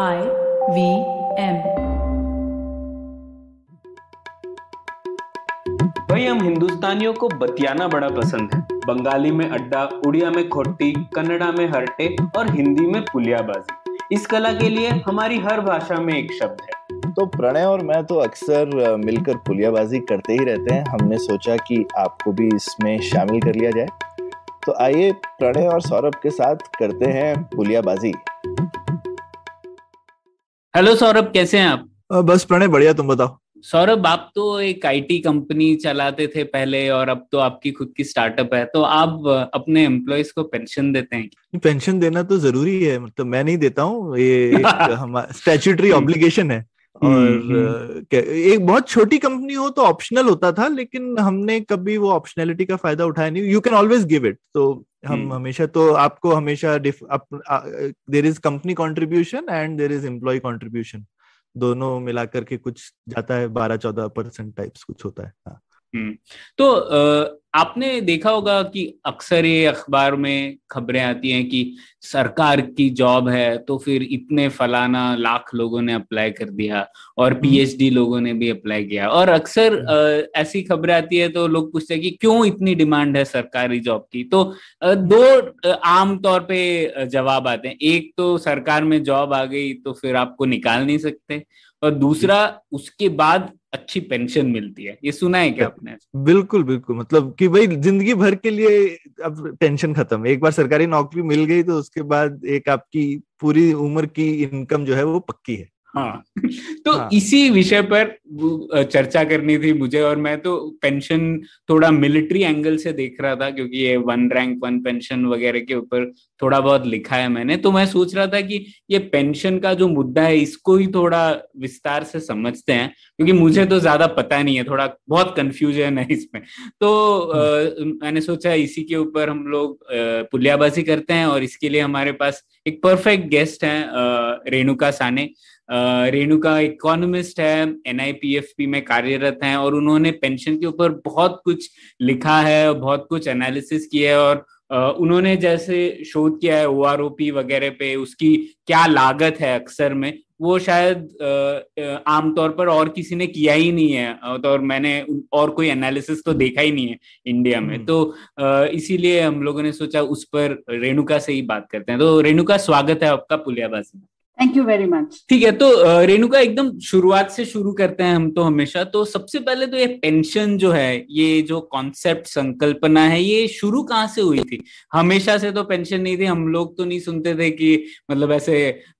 आई V M भाई हम हिंदुस्तानियों को बतियाना बड़ा पसंद है बंगाली में अड्डा उड़िया में खोटी कन्नड़ा में हरटे और हिंदी में पुलियाबाजी इस कला के लिए हमारी हर भाषा में एक शब्द है तो प्रणय और मैं तो अक्सर मिलकर पुलियाबाजी करते ही रहते हैं हमने सोचा कि आपको भी इसमें शामिल कर लिया जाए तो आइए प्रणय और सौरभ के साथ करते हैं पुलियाबाजी हेलो सौरभ कैसे हैं आप बस प्रणय बढ़िया तुम बताओ सौरभ आप तो एक आईटी कंपनी चलाते थे पहले और अब तो आपकी खुद की स्टार्टअप है तो आप अपने एम्प्लॉयज को पेंशन देते हैं पेंशन देना तो जरूरी है मतलब मैं नहीं देता हूँ ये स्टैच्यूटरी ऑब्लिगेशन है हम्म, और हम्म। एक बहुत छोटी कंपनी हो तो ऑप्शनल होता था लेकिन हमने कभी वो ऑप्शनैलिटी का फायदा उठाया नहीं you can always give it तो हम हम्म। हमेशा तो आपको हमेशा there is company contribution and there is employ contribution दोनों मिलाकर के कुछ जाता है बारह चौदह परसेंट टाइप्स कुछ होता है हाँ हम्म। तो आपने देखा होगा कि अक्सर ये अखबार में खबरें आती हैं कि सरकार की जॉब है तो फिर इतने फलाना लाख लोगों ने अप्लाई कर दिया और हम्म। पीएचडी लोगों ने भी अप्लाई किया और अक्सर हम्म। ऐसी खबरें आती है तो लोग पूछते हैं कि क्यों इतनी डिमांड है सरकारी जॉब की तो दो आम तौर पे जवाब आते हैं एक तो सरकार में जॉब आ गई तो फिर आपको निकाल नहीं सकते और दूसरा उसके बाद अच्छी पेंशन मिलती है ये सुना है क्या आपने बिल्कुल बिल्कुल मतलब कि भाई जिंदगी भर के लिए अब टेंशन खत्म एक बार सरकारी नौकरी मिल गई तो उसके बाद एक आपकी पूरी उम्र की इनकम जो है वो पक्की है हाँ, हाँ। तो हाँ. इसी विषय पर चर्चा करनी थी मुझे और मैं तो पेंशन थोड़ा मिलिट्री एंगल से देख रहा था क्योंकि ये वन रैंक वन पेंशन वगैरह के ऊपर थोड़ा बहुत लिखा है मैंने तो मैं सोच रहा था कि ये पेंशन का जो मुद्दा है इसको ही थोड़ा विस्तार से समझते हैं क्योंकि मुझे तो ज्यादा पता नहीं है थोड़ा बहुत कंफ्यूजन है इसमें तो आ, हाँ। मैंने सोचा इसी के ऊपर हम लोग पुलियाबाजी करते हैं और इसके लिए हमारे पास एक परफेक्ट गेस्ट है रेणुका साने रेणुका इकोनॉमिस्ट है एनआईपीएफपी में कार्यरत हैं और उन्होंने पेंशन के ऊपर बहुत कुछ लिखा है बहुत कुछ एनालिसिस किया है और उन्होंने जैसे शोध किया है ओ वगैरह पे उसकी क्या लागत है अक्सर में वो शायद आमतौर पर और किसी ने किया ही नहीं है तो और मैंने और कोई एनालिसिस तो देखा ही नहीं है इंडिया में हम्म। तो इसीलिए हम लोगों ने सोचा उस पर रेणुका से ही बात करते हैं तो रेणुका स्वागत है आपका पुलियाबाजी में थैंक यू वेरी मच ठीक है तो रेणुका एकदम शुरुआत से शुरू करते हैं हम तो हमेशा तो सबसे पहले तो ये पेंशन जो है ये जो कॉन्सेप्ट संकल्पना है ये शुरू कहाँ से हुई थी हमेशा से तो पेंशन नहीं थी हम लोग तो नहीं सुनते थे कि मतलब ऐसे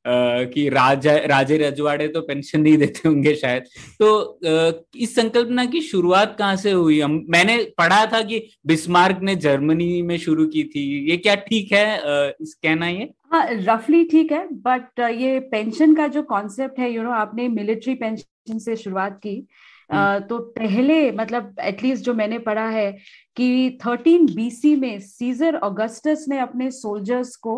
कि राजा राजे रजवाड़े तो पेंशन नहीं देते होंगे शायद तो इस संकल्पना की शुरुआत कहाँ से हुई हम मैंने पढ़ा था कि बिस्मार्क ने जर्मनी में शुरू की थी ये क्या ठीक है इस कहना ये हाँ रफली ठीक है बट ये पेंशन का जो कॉन्सेप्ट है यू you नो know, आपने मिलिट्री पेंशन से शुरुआत की Uh, तो पहले मतलब एटलीस्ट जो मैंने पढ़ा है कि 13 बीसी में सीजर ऑगस्टस ने अपने सोल्जर्स को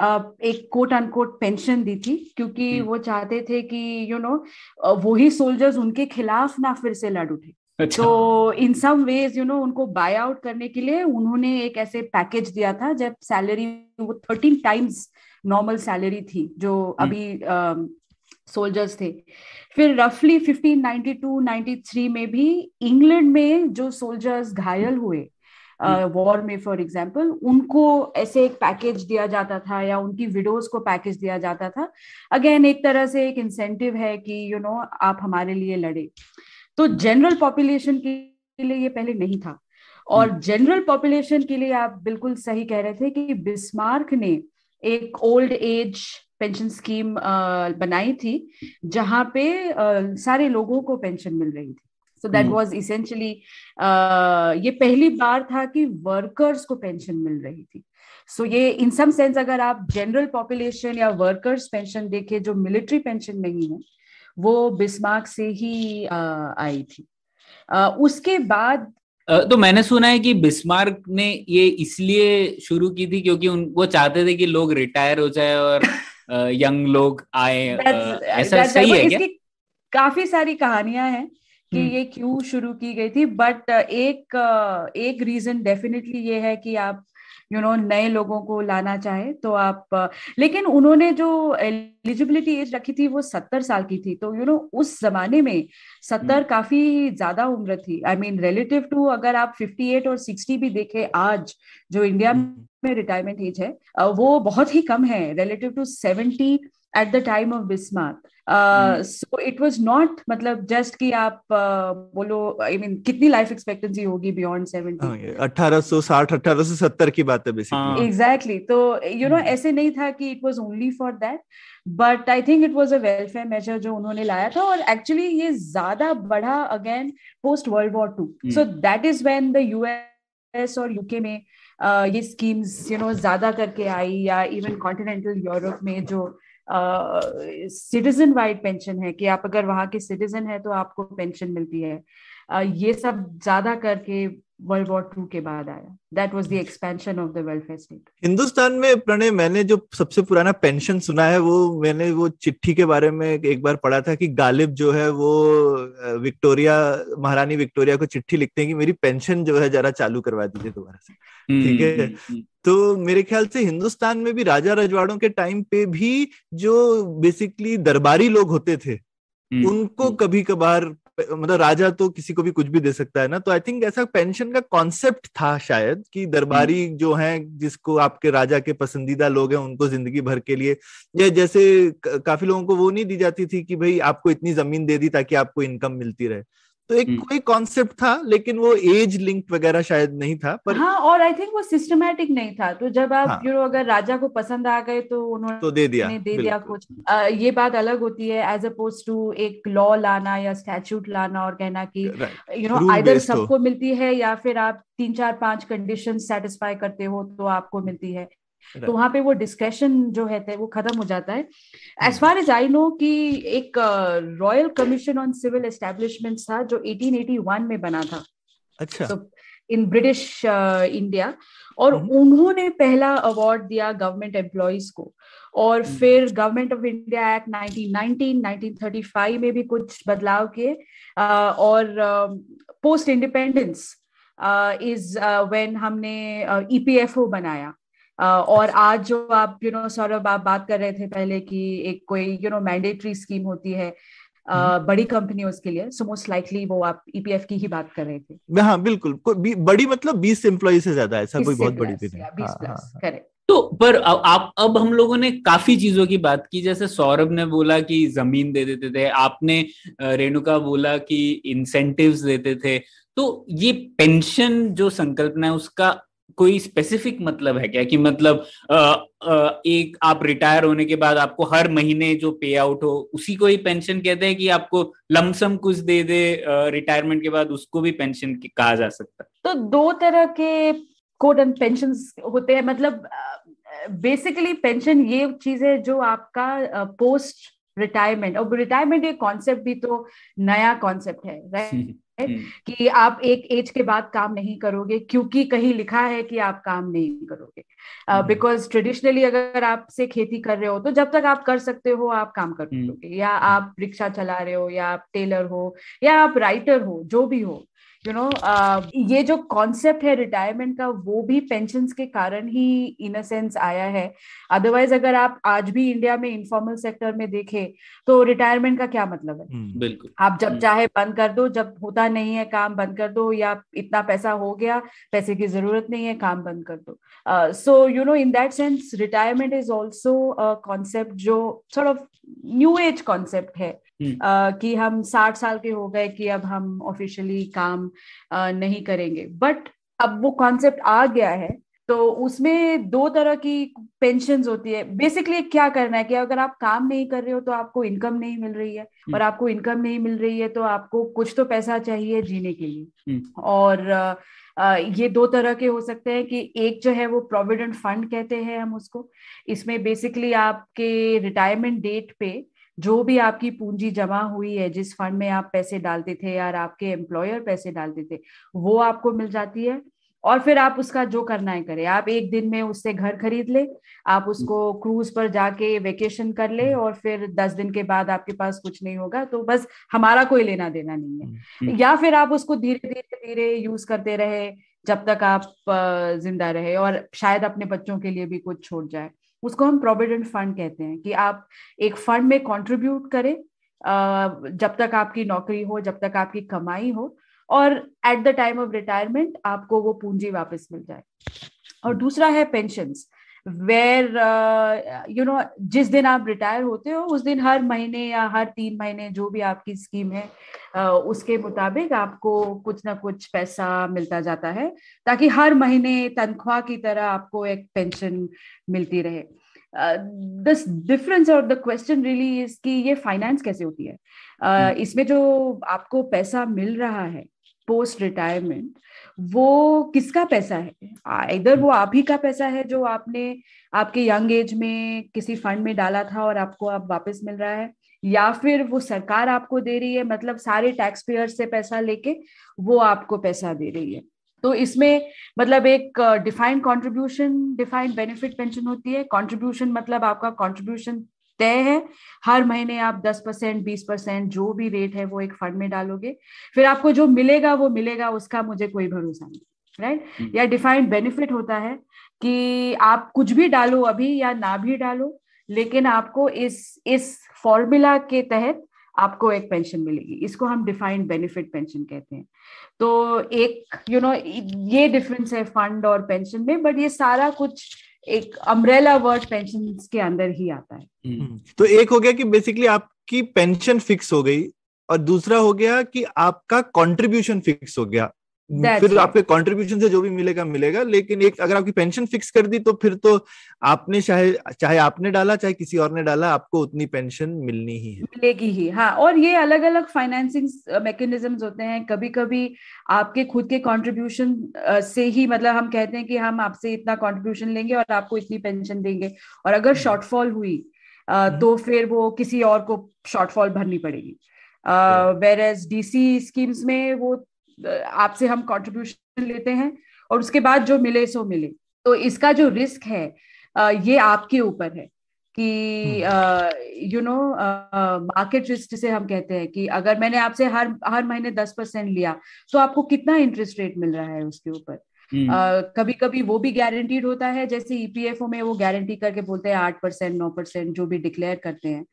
एक कोट अनकोट पेंशन दी थी क्योंकि हम्म। वो चाहते थे कि यू you नो know, वो ही सोल्जर्स उनके खिलाफ ना फिर से लड़ उठे अच्छा। तो in some ways you know उनको बाय आउट करने के लिए उन्होंने एक ऐसे पैकेज दिया था जब सैलरी वो थर्टीन टाइम्स नॉर्मल सैलरी थी जो हम्म। अभी सोल्जर्स uh, थे फिर रफली 1592 93 में भी इंग्लैंड में जो सोल्जर्स घायल हुए वॉर में फॉर एग्जाम्पल उनको ऐसे एक पैकेज दिया जाता था या उनकी विडोज को पैकेज दिया जाता था अगेन एक तरह से एक इंसेंटिव है कि यू you नो know, आप हमारे लिए लड़े तो जनरल पॉपुलेशन के लिए ये पहले नहीं था और जनरल पॉपुलेशन के लिए आप बिल्कुल सही कह रहे थे कि बिस्मार्क ने एक ओल्ड एज पेंशन स्कीम बनाई थी जहां पे सारे लोगों को पेंशन मिल रही थी सो दैट वॉज इसेंशली ये पहली बार था कि वर्कर्स को पेंशन मिल रही थी सो so, ये इन सम सेंस अगर आप जनरल पॉपुलेशन या वर्कर्स पेंशन देखे जो मिलिट्री पेंशन नहीं है वो बिस्मार्क से ही uh, आई थी uh, उसके बाद तो मैंने सुना है कि बिस्मार्क ने ये इसलिए शुरू की थी क्योंकि उन वो चाहते थे कि लोग रिटायर हो जाए और यंग लोग आए ऐसा सही है क्या? काफी सारी कहानियां हैं कि हम्म। ये क्यों शुरू की गई थी बट uh, एक uh, एक रीजन डेफिनेटली ये है कि आप यू you नो know, नए लोगों को लाना चाहे तो आप uh, लेकिन उन्होंने जो एलिजिबिलिटी एज रखी थी वो सत्तर साल की थी तो यू you नो know, उस जमाने में सत्तर हम्म। काफी ज्यादा उम्र थी आई मीन रिलेटिव टू अगर आप फिफ्टी एट और सिक्सटी भी देखें आज जो इंडिया हम्म। में रिटायरमेंट एज है वो बहुत ही कम है relative to seventy eight the time of Bismarck so it was not मतलब जस्ट कि आप uh, बोलो आई I मीन mean, कितनी लाइफ एक्सपेक्टेंसी होगी बियॉन्ड हाँ, सेवेंटी अठारह सो साठ अठारह सो सत्तर की बात है एग्जैक्टली तो यू नो hmm. ऐसे नहीं था कि it was only for that but I think it was a welfare measure जो उन्होंने लाया था और एक्चुअली ये ज्यादा बढ़ा again post World War two so that is when the US और यूके में uh, ये स्कीम्स यू नो ज्यादा करके आई या इवन कॉन्टिनेंटल यूरोप में जो uh, सिटीजन वाइड पेंशन है कि आप अगर वहां के सिटीजन है तो आपको पेंशन मिलती है ये सब ज्यादा करके वर्ल्ड वॉर टू के बाद आया that was the expansion of the welfare state Hindustan में प्रणय मैंने जो सबसे पुराना पेंशन सुना है वो मैंने वो चिट्ठी के बारे में एक बार पढ़ा था कि गालिब जो है वो विक्टोरिया महारानी विक्टोरिया को चिट्ठी लिखते हैं कि मेरी पेंशन जो है जरा चालू करवा दीजिए दोबारा से hmm, ठीक है hmm, hmm. तो मेरे ख्याल से हिंदुस्तान में भी राजा रजवाड़ों के टाइम पे भी जो बेसिकली दरबारी लोग होते थे उनको कभी कभार मतलब राजा तो किसी को भी कुछ भी दे सकता है ना तो आई थिंक ऐसा पेंशन का कॉन्सेप्ट था शायद कि दरबारी हम्म। जो है जिसको आपके राजा के पसंदीदा लोग हैं उनको जिंदगी भर के लिए या जैसे काफी लोगों को वो नहीं दी जाती थी कि भाई आपको इतनी जमीन दे दी ताकि आपको इनकम मिलती रहे तो एक हम्म। कोई कॉन्सेप्ट था लेकिन वो एज लिंक वगैरह शायद नहीं था पर हाँ और आई थिंक वो सिस्टमैटिक नहीं था तो जब आप हाँ, यू नो अगर राजा को पसंद आ गए तो उन्होंने तो दे दिया दे दिया कुछ आ, ये बात अलग होती है एज अपोज टू एक लॉ लाना या स्टैच्यूट लाना और कहना की यू नो आइदर सबको मिलती है या फिर आप तीन चार पांच कंडीशन सेटिस्फाई करते हो तो आपको मिलती है तो वहां पे वो डिस्क्रेशन जो है वो खत्म हो जाता है as far as I know कि एक royal commission on civil establishment था जो 1881 में बना था अच्छा इन ब्रिटिश इंडिया और hmm. उन्होंने पहला अवार्ड दिया गवर्नमेंट एम्प्लॉयज को और hmm. फिर गवर्नमेंट ऑफ इंडिया एक्ट 1919 1935 में भी कुछ बदलाव किए uh, और पोस्ट इंडिपेंडेंस इज व्हेन हमने ईपीएफओ uh, e बनाया और आज जो आप यू नो सौरभ आप बात कर रहे थे पहले कि एक कोई यू नो मैंडेटरी स्कीम होती है Uh, बड़ी कंपनियों के लिए सो मोस्ट लाइकली वो आप ईपीएफ e की ही बात कर रहे थे हाँ बिल्कुल बड़ी मतलब बीस एम्प्लॉय से ज्यादा ऐसा कोई बहुत बड़ी चीज करेक्ट हाँ, हाँ, हाँ। तो पर आप अब हम लोगों ने काफी चीजों की बात की जैसे सौरभ ने बोला कि जमीन दे देते थे आपने रेणुका बोला कि इंसेंटिव्स देते थे तो ये पेंशन जो संकल्पना है उसका कोई स्पेसिफिक मतलब है क्या कि मतलब आ, आ, एक आप रिटायर होने के बाद आपको हर महीने जो पे आउट हो उसी को ही पेंशन कहते हैं कि आपको लमसम कुछ दे दे रिटायरमेंट के बाद उसको भी पेंशन कहा जा सकता है तो दो तरह के कोड एंड पेंशन होते हैं मतलब बेसिकली पेंशन ये चीज है जो आपका पोस्ट रिटायरमेंट और रिटायरमेंट ये कॉन्सेप्ट भी तो नया कॉन्सेप्ट है राइट हम्म। कि आप एक एज के बाद काम नहीं करोगे क्योंकि कहीं लिखा है कि आप काम नहीं करोगे बिकॉज ट्रेडिशनली हम्म। अगर आपसे खेती कर रहे हो तो जब तक आप कर सकते हो आप काम कर लोगे हम्म। या आप रिक्शा चला रहे हो या आप टेलर हो या आप राइटर हो जो भी हो यू नो uh, ये जो कॉन्सेप्ट है रिटायरमेंट का वो भी पेंशन के कारण ही इन अ सेंस आया है अदरवाइज अगर आप आज भी इंडिया में इनफॉर्मल सेक्टर में देखें तो रिटायरमेंट का क्या मतलब है हम्म, हम्म। बिल्कुल आप जब हम्म। चाहे बंद कर दो जब होता नहीं है काम बंद कर दो या इतना पैसा हो गया पैसे की जरूरत नहीं है काम बंद कर दो so you know in that sense retirement is also concept जो थोड़ा न्यू एज कॉन्सेप्ट है हम्म। कि हम साठ साल के हो गए कि अब हम ऑफिशियली काम नहीं करेंगे बट अब वो कॉन्सेप्ट आ गया है तो उसमें दो तरह की पेंशन होती है बेसिकली क्या करना है कि अगर आप काम नहीं कर रहे हो तो आपको इनकम नहीं मिल रही है हम्म। और आपको इनकम नहीं मिल रही है तो आपको कुछ तो पैसा चाहिए जीने के लिए हम्म। और ये दो तरह के हो सकते हैं कि एक जो है वो प्रोविडेंट फंड कहते हैं हम उसको इसमें बेसिकली आपके रिटायरमेंट डेट पे जो भी आपकी पूंजी जमा हुई है जिस फंड में आप पैसे डालते थे यार आपके एम्प्लॉयर पैसे डालते थे वो आपको मिल जाती है और फिर आप उसका जो करना है करें आप एक दिन में उससे घर खरीद ले आप उसको क्रूज पर जाके वेकेशन कर ले और फिर दस दिन के बाद आपके पास कुछ नहीं होगा तो बस हमारा कोई लेना देना नहीं है हम्म, हम्म। या फिर आप उसको धीरे धीरे धीरे यूज करते रहे जब तक आप जिंदा रहे और शायद अपने बच्चों के लिए भी कुछ छोड़ जाए उसको हम प्रोविडेंट फंड कहते हैं कि आप एक फंड में कंट्रीब्यूट करें जब तक आपकी नौकरी हो जब तक आपकी कमाई हो और at the time of retirement आपको वो पूंजी वापस मिल जाए और हम्म। दूसरा है पेंशन वेर यू नो जिस दिन आप रिटायर होते हो उस दिन हर महीने या हर तीन महीने जो भी आपकी स्कीम है uh, उसके मुताबिक आपको कुछ ना कुछ पैसा मिलता जाता है ताकि हर महीने तनख्वाह की तरह आपको एक पेंशन मिलती रहे दिस डिफरेंस और द क्वेश्चन रियली इज कि ये फाइनेंस कैसे होती है uh, hmm. इसमें जो आपको पैसा मिल रहा है पोस्ट रिटायरमेंट वो किसका पैसा है इधर वो आप ही का पैसा है जो आपने आपके यंग एज में किसी फंड में डाला था और आपको अब वापस मिल रहा है या फिर वो सरकार आपको दे रही है मतलब सारे टैक्स पेयर से पैसा लेके वो आपको पैसा दे रही है तो इसमें मतलब एक defined contribution defined benefit pension होती है कंट्रीब्यूशन मतलब आपका कंट्रीब्यूशन तय है हर महीने आप 10 परसेंट बीस परसेंट जो भी रेट है वो एक फंड में डालोगे फिर आपको जो मिलेगा वो मिलेगा उसका मुझे कोई भरोसा नहीं राइट हम्म। या डिफाइंड बेनिफिट होता है कि आप कुछ भी डालो अभी या ना भी डालो लेकिन आपको इस इस फॉर्मूला के तहत आपको एक पेंशन मिलेगी इसको हम डिफाइंड बेनिफिट पेंशन कहते हैं तो एक यू you नो know, ये डिफरेंस है फंड और पेंशन में बट ये सारा कुछ एक अम्ब्रेला वर्ड पेंशन के अंदर ही आता है हम्म। हम्म। तो एक हो गया कि बेसिकली आपकी पेंशन फिक्स हो गई और दूसरा हो गया कि आपका कंट्रीब्यूशन फिक्स हो गया That's फिर right. आपके कॉन्ट्रीब्यूशन से जो भी मिलेगा मिलेगा लेकिन एक अगर आपकी पेंशन फिक्स कर दी तो फिर तो आपने चाहे चाहे आपने डाला चाहे किसी और ने डाला आपको उतनी पेंशन मिलनी ही है मिलेगी ही हाँ और ये अलग अलग फाइनेंसिंग मैकेनिज्म होते हैं कभी कभी आपके खुद के कॉन्ट्रीब्यूशन से ही मतलब हम कहते हैं कि हम आपसे इतना कॉन्ट्रीब्यूशन लेंगे और आपको इतनी पेंशन देंगे और अगर शॉर्टफॉल हम्म। हुई हम्म। तो फिर वो किसी और को शॉर्टफॉल भरनी पड़ेगी वेर एज डीसी स्कीम्स में वो आपसे हम कॉन्ट्रीब्यूशन लेते हैं और उसके बाद जो मिले सो मिले तो इसका जो रिस्क है ये आपके ऊपर है कि यू नो मार्केट रिस्क से हम कहते हैं कि अगर मैंने आपसे हर हर महीने दस परसेंट लिया तो आपको कितना इंटरेस्ट रेट मिल रहा है उसके ऊपर हम्म। कभी कभी वो भी गारंटीड होता है जैसे ईपीएफओ e में वो गारंटी करके बोलते हैं आठ परसेंट नौ परसेंट जो भी डिक्लेयर करते हैं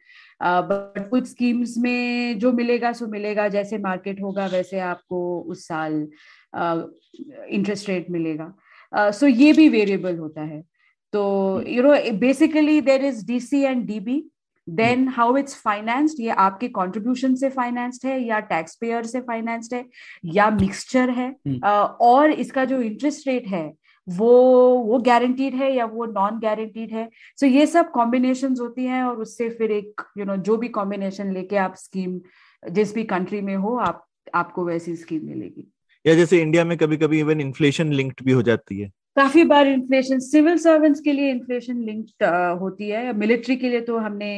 बट कुछ स्कीम्स में जो मिलेगा सो मिलेगा जैसे मार्केट होगा वैसे आपको उस साल इंटरेस्ट रेट मिलेगा सो ये भी वेरिएबल होता है तो you know basically there is DC and DB then how it's financed ये आपके कॉन्ट्रीब्यूशन से फाइनेंस्ड है या टैक्स पेयर से फाइनेंस्ड है या मिक्सचर है hmm. और इसका जो इंटरेस्ट रेट है वो वो गारंटीड है या वो नॉन गारंटीड है सो so, ये सब कॉम्बिनेशन होती हैं और उससे फिर एक यू you नो know, जो भी कॉम्बिनेशन लेके आप स्कीम जिस भी कंट्री में हो आप आपको वैसी स्कीम मिलेगी या जैसे इंडिया में कभी कभी इवन इन्फ्लेशन लिंक्ड भी हो जाती है काफी बार इन्फ्लेशन सिविल सर्वेंट्स के लिए इन्फ्लेशन लिंक्ड होती है मिलिट्री के लिए तो हमने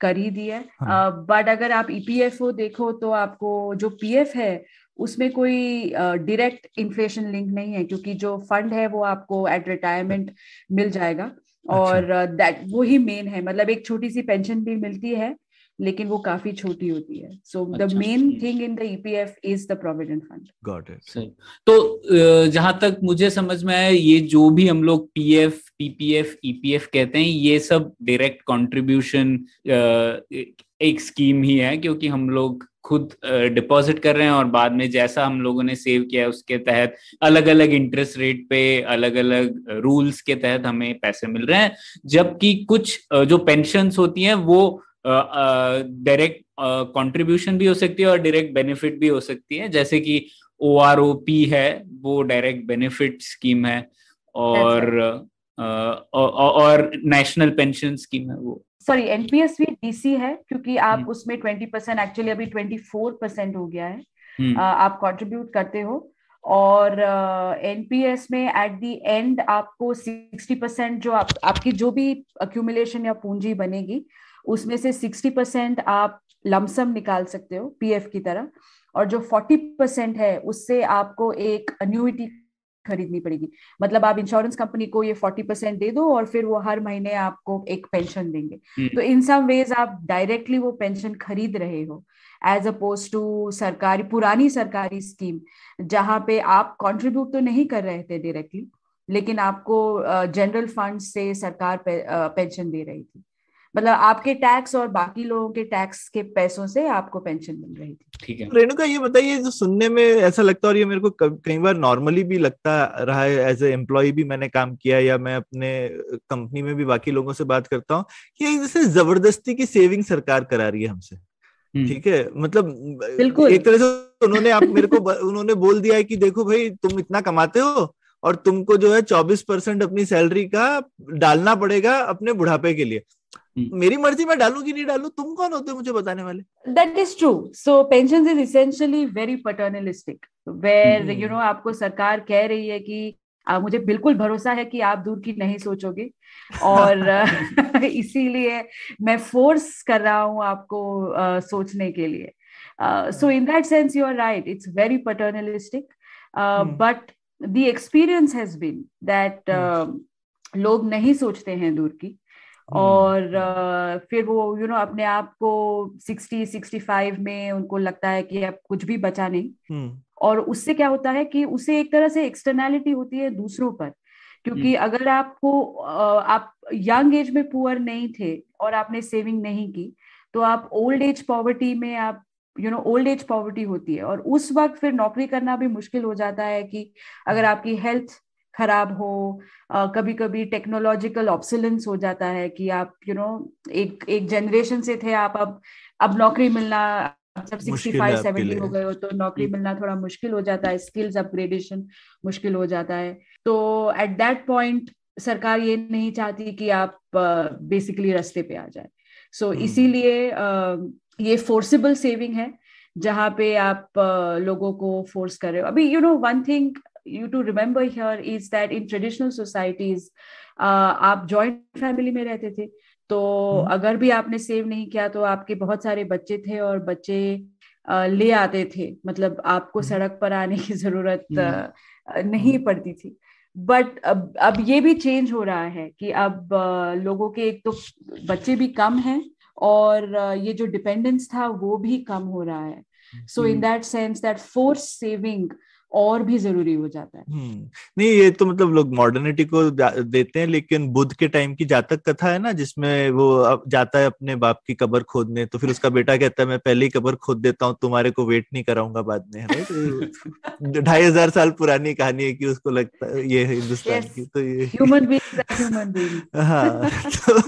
कर ही दिया है हाँ. बट अगर आप ईपीएफओ e देखो तो आपको जो पीएफ है उसमें कोई डायरेक्ट इन्फ्लेशन लिंक नहीं है क्योंकि जो फंड है वो आपको एट रिटायरमेंट मिल जाएगा अच्छा. और दैट वो ही मेन है मतलब एक छोटी सी पेंशन भी मिलती है लेकिन वो काफी छोटी होती है so the main thing in the EPF is the provident fund got it सही तो जहां तक मुझे समझ में आया ये जो भी हम लोग पीएफ पीपीएफ ईपीएफ कहते हैं ये सब डायरेक्ट कंट्रीब्यूशन एक स्कीम ही है क्योंकि हम लोग खुद डिपॉजिट कर रहे हैं और बाद में जैसा हम लोगों ने सेव किया है उसके तहत अलग अलग इंटरेस्ट रेट पे अलग अलग रूल्स के तहत हमें पैसे मिल रहे हैं जबकि कुछ जो पेंशन होती हैं वो डायरेक्ट कंट्रीब्यूशन भी हो सकती है और डायरेक्ट बेनिफिट भी हो सकती है जैसे कि ओ आर ओ पी है वो डायरेक्ट बेनिफिट स्कीम है और और नेशनल पेंशन स्कीम है वो सॉरी एनपीएस भी डीसी है क्योंकि आप हम्म। उसमें ट्वेंटी परसेंट एक्चुअली अभी ट्वेंटी फोर परसेंट हो गया है हम्म। आप कंट्रीब्यूट करते हो और एनपीएस में एट दी एंड आपको सिक्सटी परसेंट जो आप, आपकी जो भी अक्यूमुलेशन या पूंजी बनेगी उसमें से सिक्सटी परसेंट आप लमसम निकाल सकते हो पीएफ की तरह और जो फोर्टी परसेंट है उससे आपको एक अन्यूटी खरीदनी पड़ेगी मतलब आप इंश्योरेंस कंपनी को ये फोर्टी परसेंट दे दो और फिर वो हर महीने आपको एक पेंशन देंगे हम्म। तो इन सम वेज आप डायरेक्टली वो पेंशन खरीद रहे हो एज अपोज टू सरकारी पुरानी सरकारी स्कीम जहां पे आप कंट्रीब्यूट तो नहीं कर रहे थे डायरेक्टली लेकिन आपको जनरल फंड से सरकार पे, पेंशन दे रही थी मतलब आपके टैक्स और बाकी लोगों के टैक्स के पैसों से आपको पेंशन मिल रही थी ठीक है रेणुका ये बताइए जो सुनने में ऐसा लगता है और ये मेरे को कई बार नॉर्मली भी लगता रहा है एज ए एम्प्लॉय भी मैंने काम किया या मैं अपने कंपनी में भी बाकी लोगों से बात करता हूँ कि जैसे जबरदस्ती की सेविंग सरकार करा रही है हमसे हम्म। ठीक है मतलब एक तरह से उन्होंने आप मेरे को उन्होंने बोल दिया है कि देखो भाई तुम इतना कमाते हो और तुमको जो है चौबीस परसेंट अपनी सैलरी का डालना पड़ेगा अपने बुढ़ापे के लिए Hmm. मेरी मर्जी मैं डालू कि नहीं डालू तुम कौन होते हो मुझे बताने वाले that is true so pension is essentially very paternalistic where you know आपको सरकार कह रही है कि आ, मुझे बिल्कुल भरोसा है कि आप दूर की नहीं सोचोगे और इसीलिए मैं फोर्स कर रहा हूं आपको आ, सोचने के लिए so in that sense you are right it's very paternalistic but the experience has been that लोग नहीं सोचते हैं दूर की हम्म। और आ, फिर वो यू you नो know, अपने आप को सिक्सटी सिक्सटी फाइव में उनको लगता है कि अब कुछ भी बचा नहीं हम्म। और उससे क्या होता है कि उसे एक तरह से एक्सटर्नैलिटी होती है दूसरों पर क्योंकि हम्म। अगर आपको आप यंग एज में पुअर नहीं थे और आपने सेविंग नहीं की तो आप ओल्ड एज पॉवर्टी में आप you know old age poverty होती है और उस वक्त फिर नौकरी करना भी मुश्किल हो जाता है कि अगर आपकी हेल्थ खराब हो कभी कभी टेक्नोलॉजिकल ऑप्सिलेंस हो जाता है कि आप यू you नो know, एक एक जनरेशन से थे आप अब अब नौकरी मिलना जब सिक्सटी फाइव सेवेंटी हो गए हो तो नौकरी हम्म। मिलना थोड़ा मुश्किल हो जाता है स्किल्स अपग्रेडेशन मुश्किल हो जाता है तो एट दैट पॉइंट सरकार ये नहीं चाहती कि आप बेसिकली uh, रस्ते पे आ जाए सो so, हम्म। इसीलिए uh, ये फोर्सिबल सेविंग है जहाँ पे आप लोगों को फोर्स कर रहे हो अभी you know one thing you to remember here is that in traditional societies आप ज्वाइंट फैमिली में रहते थे तो hmm. अगर भी आपने सेव नहीं किया तो आपके बहुत सारे बच्चे थे और बच्चे uh, ले आते थे मतलब आपको hmm. सड़क पर आने की जरूरत hmm. नहीं पड़ती थी बट अब अब ये भी चेंज हो रहा है कि अब uh, लोगों के एक तो बच्चे भी कम हैं और ये जो डिपेंडेंस था वो भी कम हो रहा है so in that sense that force saving और भी जरूरी हो जाता है हम्म, नहीं ये तो मतलब लोग मॉडर्निटी को देते हैं लेकिन बुद्ध के टाइम की जातक कथा है ना जिसमें वो जाता है अपने बाप की कबर खोदने तो फिर उसका बेटा कहता है मैं पहले ही कबर खोद देता हूँ तुम्हारे को वेट नहीं कराऊंगा बाद में ढाई हजार साल पुरानी कहानी है कि उसको लगता है ये हिंदुस्तान yes, की तो ये ह्यूमन बींग हाँ तो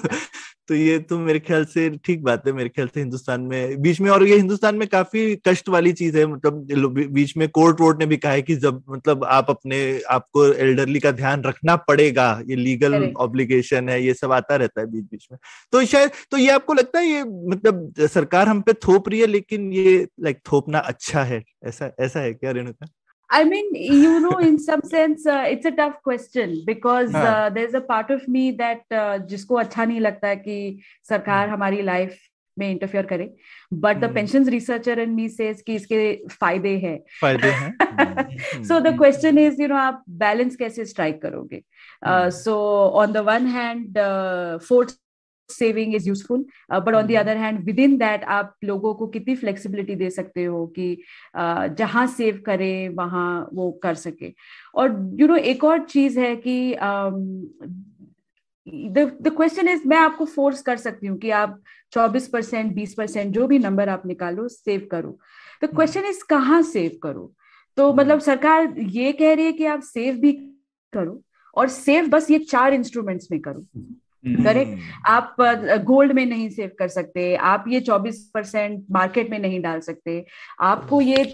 तो ये तो मेरे ख्याल से ठीक बात है मेरे ख्याल से हिंदुस्तान में बीच में और ये हिंदुस्तान में काफी कष्ट वाली चीज है मतलब बीच में कोर्ट वोर्ट ने भी कहा है कि जब मतलब आप अपने आपको एल्डरली का ध्यान रखना पड़ेगा ये लीगल ऑब्लिगेशन है ये सब आता रहता है बीच बीच में तो शायद तो ये आपको लगता है ये मतलब सरकार हम पे थोप रही है लेकिन ये लाइक थोपना अच्छा है ऐसा ऐसा है क्या Renuka I mean, you know, in some sense, uh, it's a tough question because uh, there's a part of me that जिसको अच्छा नहीं लगता कि सरकार हमारी लाइफ में interfere करे but the pension researcher and me says कि इसके फायदे हैं फायदे हैं so the question is you know आप बैलेंस कैसे स्ट्राइक करोगे so on the one hand forced saving is useful but on the other hand within that आप लोगों को कितनी फ्लेक्सिबिलिटी दे सकते हो कि uh, सेव करें वहां वो कर सके और यू you नो know, एक और चीज है कि द क्वेश्चन इज मैं आपको फोर्स कर सकती हूँ कि आप 24 परसेंट बीस परसेंट जो भी नंबर आप निकालो सेव करो द क्वेश्चन इज कहाँ सेव करो तो mm-hmm. मतलब सरकार ये कह रही है कि आप सेव भी करो और सेव बस ये चार इंस्ट्रूमेंट्स में करो mm-hmm. करेक्ट हम्म। आप गोल्ड में नहीं सेव कर सकते आप ये चौबीस परसेंट मार्केट में नहीं डाल सकते आपको ये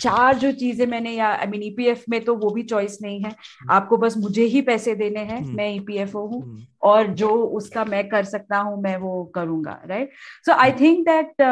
चार जो चीजें मैंने या आई मीन ईपीएफ में तो वो भी चॉइस नहीं है आपको बस मुझे ही पैसे देने हैं हम्म। मैं ईपीएफओ e हूँ हम्म। और जो उसका मैं कर सकता हूँ मैं वो करूंगा right so I think that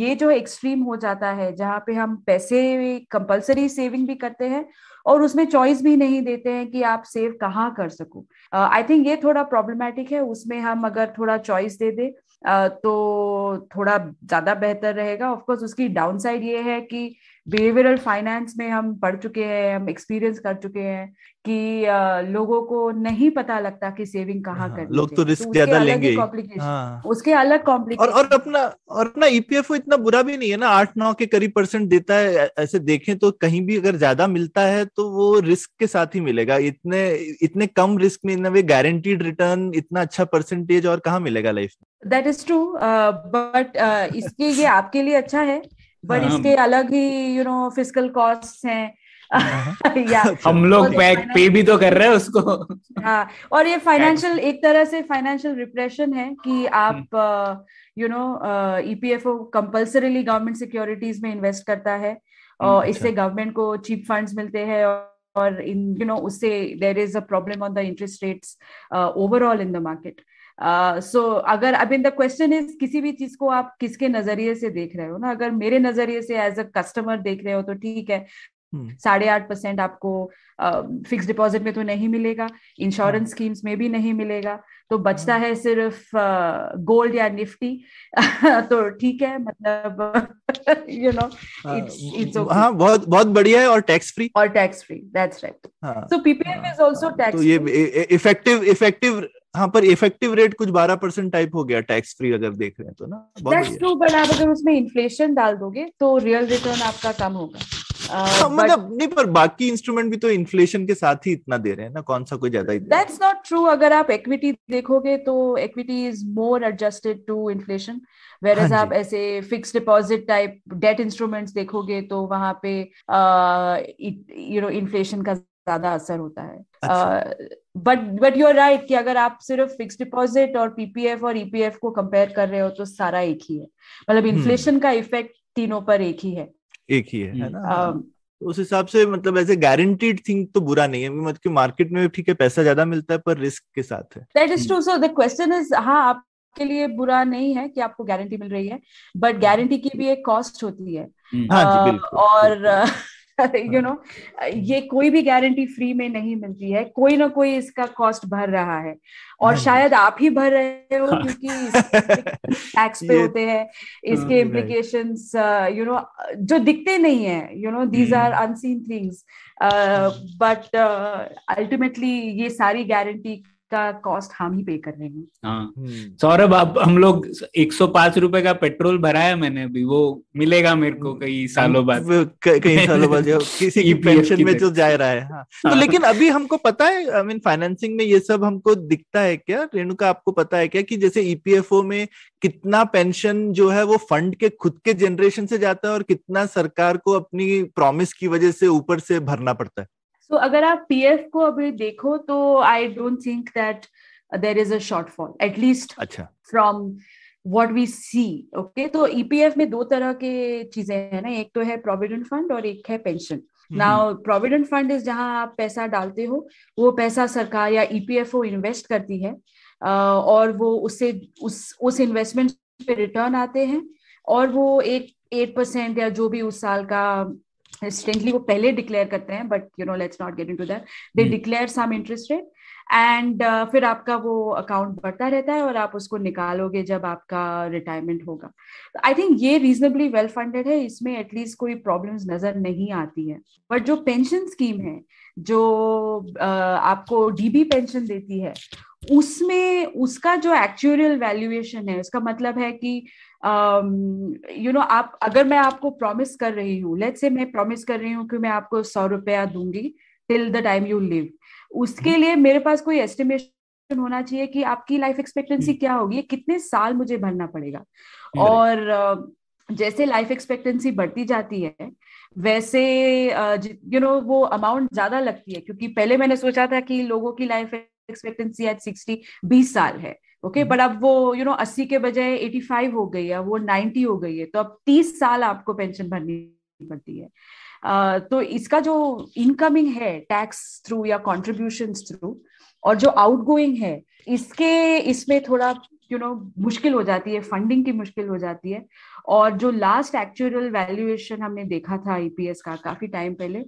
ये जो एक्सट्रीम हो जाता है जहाँ पे हम पैसे कंपल्सरी सेविंग भी करते हैं और उसमें चॉइस भी नहीं देते हैं कि आप सेव कहाँ कर सको आई uh, थिंक ये थोड़ा प्रॉब्लमेटिक है उसमें हम अगर थोड़ा चॉइस दे दे uh, तो थोड़ा ज्यादा बेहतर रहेगा ऑफकोर्स उसकी डाउन साइड ये है कि बिहेवियरल फाइनेंस में हम पढ़ चुके हैं हम एक्सपीरियंस कर चुके हैं कि लोगों को नहीं पता लगता कि सेविंग कहाँ हाँ, कर लोग तो रिस्क तो ज्यादा लेंगे उसके अलग कॉम्प्लिकेशन हाँ। और, और अपना और अपना ईपीएफओ e इतना बुरा भी नहीं है ना आठ नौ के करीब परसेंट देता है ऐसे देखें तो कहीं भी अगर ज्यादा मिलता है तो वो रिस्क के साथ ही मिलेगा इतने इतने कम रिस्क में इन वे गारंटीड रिटर्न इतना अच्छा परसेंटेज और कहाँ मिलेगा लाइफ में दैट इज ट्रू बट इसके ये आपके लिए अच्छा है बट हाँ। इसके अलग ही यू नो फिजिकल कॉस्ट हैं हाँ। या हम लोग पे भी तो कर रहे हैं उसको हाँ और ये फाइनेंशियल एक तरह से फाइनेंशियल रिप्रेशन है कि हम्म। आप you know EPFO compulsorily government securities में इन्वेस्ट करता है हम्म, और अच्छा। इससे गवर्नमेंट को चीप फंड्स मिलते हैं और इन यू नो उससे there is a problem on the interest rates overall in the market so अगर अब इन द क्वेश्चन इज किसी भी चीज को आप किसके नजरिए से देख रहे हो ना अगर मेरे नजरिए से एज अ कस्टमर देख रहे हो तो ठीक है हम्म। साढ़े आठ परसेंट आपको फिक्स uh, डिपॉजिट में तो नहीं मिलेगा इंश्योरेंस स्कीम्स हाँ। में भी नहीं मिलेगा तो बचता हाँ। है सिर्फ गोल्ड uh, या निफ्टी तो ठीक है मतलब यू नो इट्स बहुत बहुत बढ़िया है और टैक्स फ्री और tax free that's right so PPM is also tax ये इफेक्टिव इफेक्टिव हाँ पर इफेक्टिव रेट कुछ बारह परसेंट टाइप हो गया टैक्स फ्री अगर देख रहे हैं तो ना ट्रू बट आप अगर उसमें इन्फ्लेशन डाल दोगे तो रियल रिटर्न आपका कम होगा हाँ, Uh, मतलब नहीं पर बाकी इंस्ट्रूमेंट भी तो इन्फ्लेशन के साथ ही इतना दे रहे हैं ना कौन सा कोई ज्यादा दैट्स नॉट ट्रू अगर आप इक्विटी देखोगे तो equity is more adjusted to inflation whereas आप ऐसे fix deposit type debt instruments देखोगे तो वहां पे यू नो इन्फ्लेशन का ज्यादा असर होता है but but you are right कि अगर आप सिर्फ फिक्स डिपॉजिट और पीपीएफ और ईपीएफ e को कंपेयर कर रहे हो तो सारा एक ही है मतलब इन्फ्लेशन हम्म। का इफेक्ट तीनों पर एक ही है एक ही है, ना हाँ। तो उस हिसाब से मतलब ऐसे गारंटीड थिंग तो बुरा नहीं है मतलब कि मार्केट में ठीक है पैसा ज्यादा मिलता है पर रिस्क के साथ है that is true so the question is हाँ आपके लिए बुरा नहीं है कि आपको गारंटी मिल रही है बट गारंटी हम्म। की भी एक कॉस्ट होती है हाँ जी, बिल्कुल, और बिल्कुल. यू नो ये कोई भी गारंटी फ्री में नहीं मिलती है कोई ना कोई इसका कॉस्ट भर रहा है और हाँ शायद आप ही भर रहे हो हाँ। क्योंकि टैक्स पे होते हैं इसके इम्प्लीकेशन यू नो जो दिखते नहीं है you know these are unseen things but ultimately ये सारी गारंटी का कॉस्ट हम ही पे कर रहे हैं हाँ। हम्म। सौरभ अब हम लोग एक सौ पांच रुपए का पेट्रोल भराया मैंने अभी वो मिलेगा मेरे को कई सालों बाद कई सालों बाद किसी की पेंशन e में जो जा रहा है हाँ। तो हाँ। लेकिन अभी हमको पता है आई मीन फाइनेंसिंग में ये सब हमको दिखता है क्या रेणुका आपको पता है क्या कि जैसे ईपीएफओ e में कितना पेंशन जो है वो फंड के खुद के जनरेशन से जाता है और कितना सरकार को अपनी प्रॉमिस की वजह से ऊपर से भरना पड़ता है सो अगर आप पीएफ को अभी देखो तो I don't think that there is a shortfall at least अच्छा from what we see okay तो ईपीएफ e में दो तरह के चीजें हैं ना एक तो है प्रोविडेंट फंड और एक है pension now provident fund is जहां आप पैसा डालते हो वो पैसा सरकार या ओ e इन्वेस्ट करती है और वो उससे उस उस इन्वेस्टमेंट पे रिटर्न आते हैं और वो एक एट परसेंट या जो भी उस साल का इंस्टेंटली वो पहले डिक्लेयर करते हैं but you know let's not get to that they declare some interest rate and फिर आपका वो अकाउंट बढ़ता रहता है और आप उसको निकालोगे जब आपका रिटायरमेंट होगा आई थिंक ये रीजनेबली वेल फंडेड है इसमें एटलीस्ट कोई प्रॉब्लम नजर नहीं आती है बट जो पेंशन स्कीम है जो uh, आपको डीबी पेंशन देती है उसमें उसका जो एक्चुअल वैल्यूएशन है उसका मतलब है कि यू um, नो आप अगर मैं आपको प्रॉमिस कर रही हूँ लेट से मैं प्रॉमिस कर रही हूँ कि मैं आपको सौ रुपया दूंगी till the time you live उसके हम्म। लिए मेरे पास कोई एस्टिमेशन होना चाहिए कि आपकी लाइफ एक्सपेक्टेंसी हम्म। क्या होगी कितने साल मुझे भरना पड़ेगा और जैसे लाइफ एक्सपेक्टेंसी बढ़ती जाती है वैसे you uh, know you know, वो अमाउंट ज्यादा लगती है क्योंकि पहले मैंने सोचा था कि लोगों की लाइफ एक्सपेक्टेंसी एट सिक्सटी बीस साल है ओके बट हम्म। अब वो यू नो अस्सी के बजाय एटी फाइव हो गई है वो नाइन्टी हो गई है तो अब तीस साल आपको पेंशन भरनी पड़ती है uh, तो इसका जो इनकमिंग है टैक्स थ्रू या कॉन्ट्रीब्यूशन थ्रू और जो आउटगोइंग है इसके इसमें थोड़ा यू you नो know, मुश्किल हो जाती है फंडिंग की मुश्किल हो जाती है और जो लास्ट एक्चुअल वैल्यूएशन हमने देखा था ईपीएस e का काफी टाइम पहले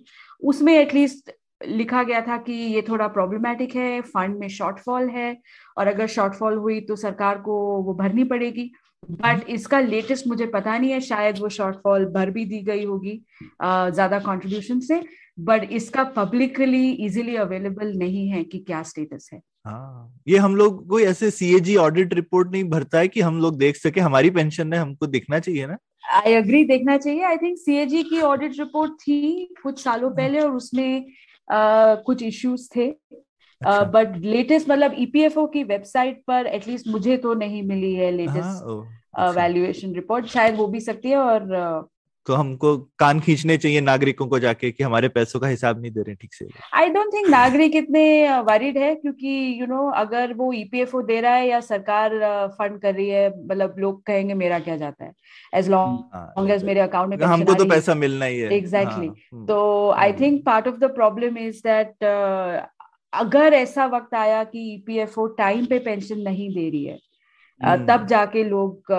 उसमें एटलीस्ट लिखा गया था कि ये थोड़ा प्रॉब्लमेटिक है फंड में शॉर्टफॉल है और अगर शॉर्टफॉल हुई तो सरकार को वो भरनी पड़ेगी बट हम्म। इसका लेटेस्ट मुझे पता नहीं है शायद वो शॉर्टफॉल भर भी दी गई होगी ज्यादा कॉन्ट्रीब्यूशन से बट इसका पब्लिकली इजिली अवेलेबल नहीं है कि क्या स्टेटस है हाँ ये हम लोग कोई ऐसे सीएजी ऑडिट रिपोर्ट नहीं भरता है कि हम लोग देख सके हमारी पेंशन है हमको दिखना चाहिए ना आई अग्री देखना चाहिए आई थिंक सीएजी की ऑडिट रिपोर्ट थी कुछ सालों हम्म। पहले और उसमें कुछ इश्यूज थे बट लेटेस्ट अच्छा। मतलब ईपीएफओ e की वेबसाइट पर एटलीस्ट मुझे तो नहीं मिली है लेटेस्ट वैल्यूएशन रिपोर्ट शायद हो भी सकती है और तो हमको कान खींचने चाहिए नागरिकों को जाके कि हमारे पैसों का हिसाब नहीं दे रहे ठीक से आई डोंट थिंक नागरिक इतने वरिड uh, है क्योंकि यू you नो know, अगर वो ईपीएफओ e दे रहा है या सरकार फंड uh, कर रही है मतलब लोग कहेंगे मेरा क्या जाता है एज लॉन्ग एज मेरे अकाउंट में हमको तो पैसा मिलना ही है एग्जैक्टली exactly. हाँ, हम्म, तो I think part of the problem is that अगर ऐसा वक्त आया कि ईपीएफओ e टाइम पे पेंशन नहीं दे रही है uh, हम्म। तब जाके लोग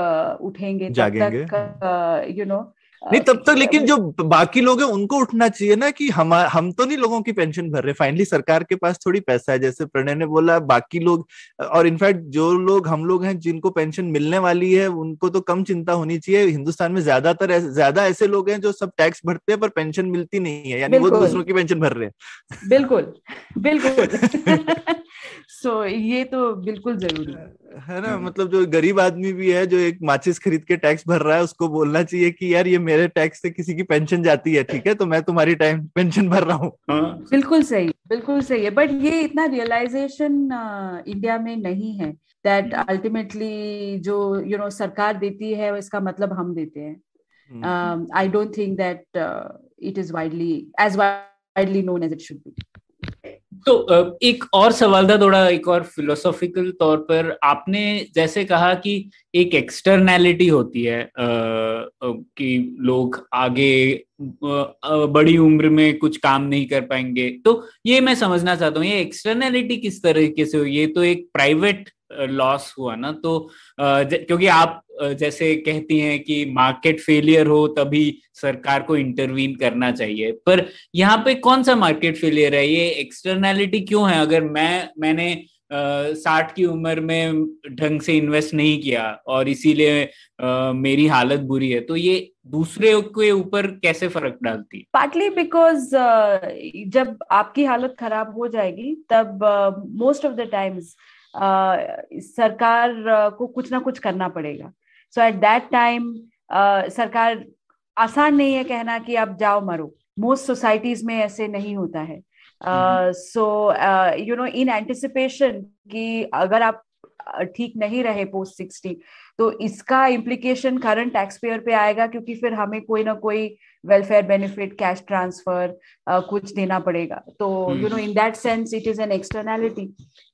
उठेंगे तब तक यू नो नहीं तब तक लेकिन जो बाकी लोग हैं उनको उठना चाहिए ना कि हम हम तो नहीं लोगों की पेंशन भर रहे फाइनली सरकार के पास थोड़ी पैसा है जैसे प्रणय ने बोला बाकी लोग और इनफैक्ट जो लोग हम लोग हैं जिनको पेंशन मिलने वाली है उनको तो कम चिंता होनी चाहिए हिंदुस्तान में ज्यादातर ज्यादा ऐसे लोग हैं जो सब टैक्स भरते हैं पर पेंशन मिलती नहीं है यानी वो दूसरों की पेंशन भर रहे हैं बिल्कुल बिल्कुल सो ये तो बिल्कुल जरूरी है है ना हम्म। मतलब जो गरीब आदमी भी है जो एक माचिस खरीद के टैक्स भर रहा है उसको बोलना चाहिए कि यार ये मेरे टैक्स से किसी की पेंशन जाती है ठीक है तो मैं तुम्हारी टाइम पेंशन भर रहा हूँ हाँ। बिल्कुल सही बिल्कुल सही है बट ये इतना रियलाइजेशन इंडिया में नहीं है दैट अल्टीमेटली हम्म। जो यू नो सरकार देती है इसका मतलब हम देते हैं I don't think that it is widely as widely known as it should be तो एक और सवाल था थोड़ा एक और फिलोसॉफिकल तौर पर आपने जैसे कहा कि एक एक्सटर्नैलिटी होती है कि लोग आगे बड़ी उम्र में कुछ काम नहीं कर पाएंगे तो ये मैं समझना चाहता हूँ ये एक्सटर्नैलिटी किस तरीके से हो ये तो एक प्राइवेट लॉस हुआ ना तो क्योंकि आप जैसे कहती हैं कि मार्केट फेलियर हो तभी सरकार को इंटरवीन करना चाहिए पर यहाँ पे कौन सा मार्केट फेलियर है ये एक्सटर्नैलिटी क्यों है अगर मैं मैंने साठ की उम्र में ढंग से इन्वेस्ट नहीं किया और इसीलिए मेरी हालत बुरी है तो ये दूसरे के ऊपर कैसे फर्क डालती पार्टली बिकॉज जब आपकी हालत खराब हो जाएगी तब मोस्ट ऑफ द टाइम्स सरकार को कुछ ना कुछ करना पड़ेगा सो एट दैट टाइम सरकार आसान नहीं है कहना कि आप जाओ मरो मोस्ट सोसाइटीज में ऐसे नहीं होता है so you know in anticipation कि अगर आप ठीक नहीं रहे पोस्ट सिक्सटी तो इसका इम्प्लीकेशन करंट टैक्स पेयर पे आएगा क्योंकि फिर हमें कोई ना कोई वेलफेयर बेनिफिट कैश ट्रांसफर कुछ देना पड़ेगा तो you know in that sense it is an externality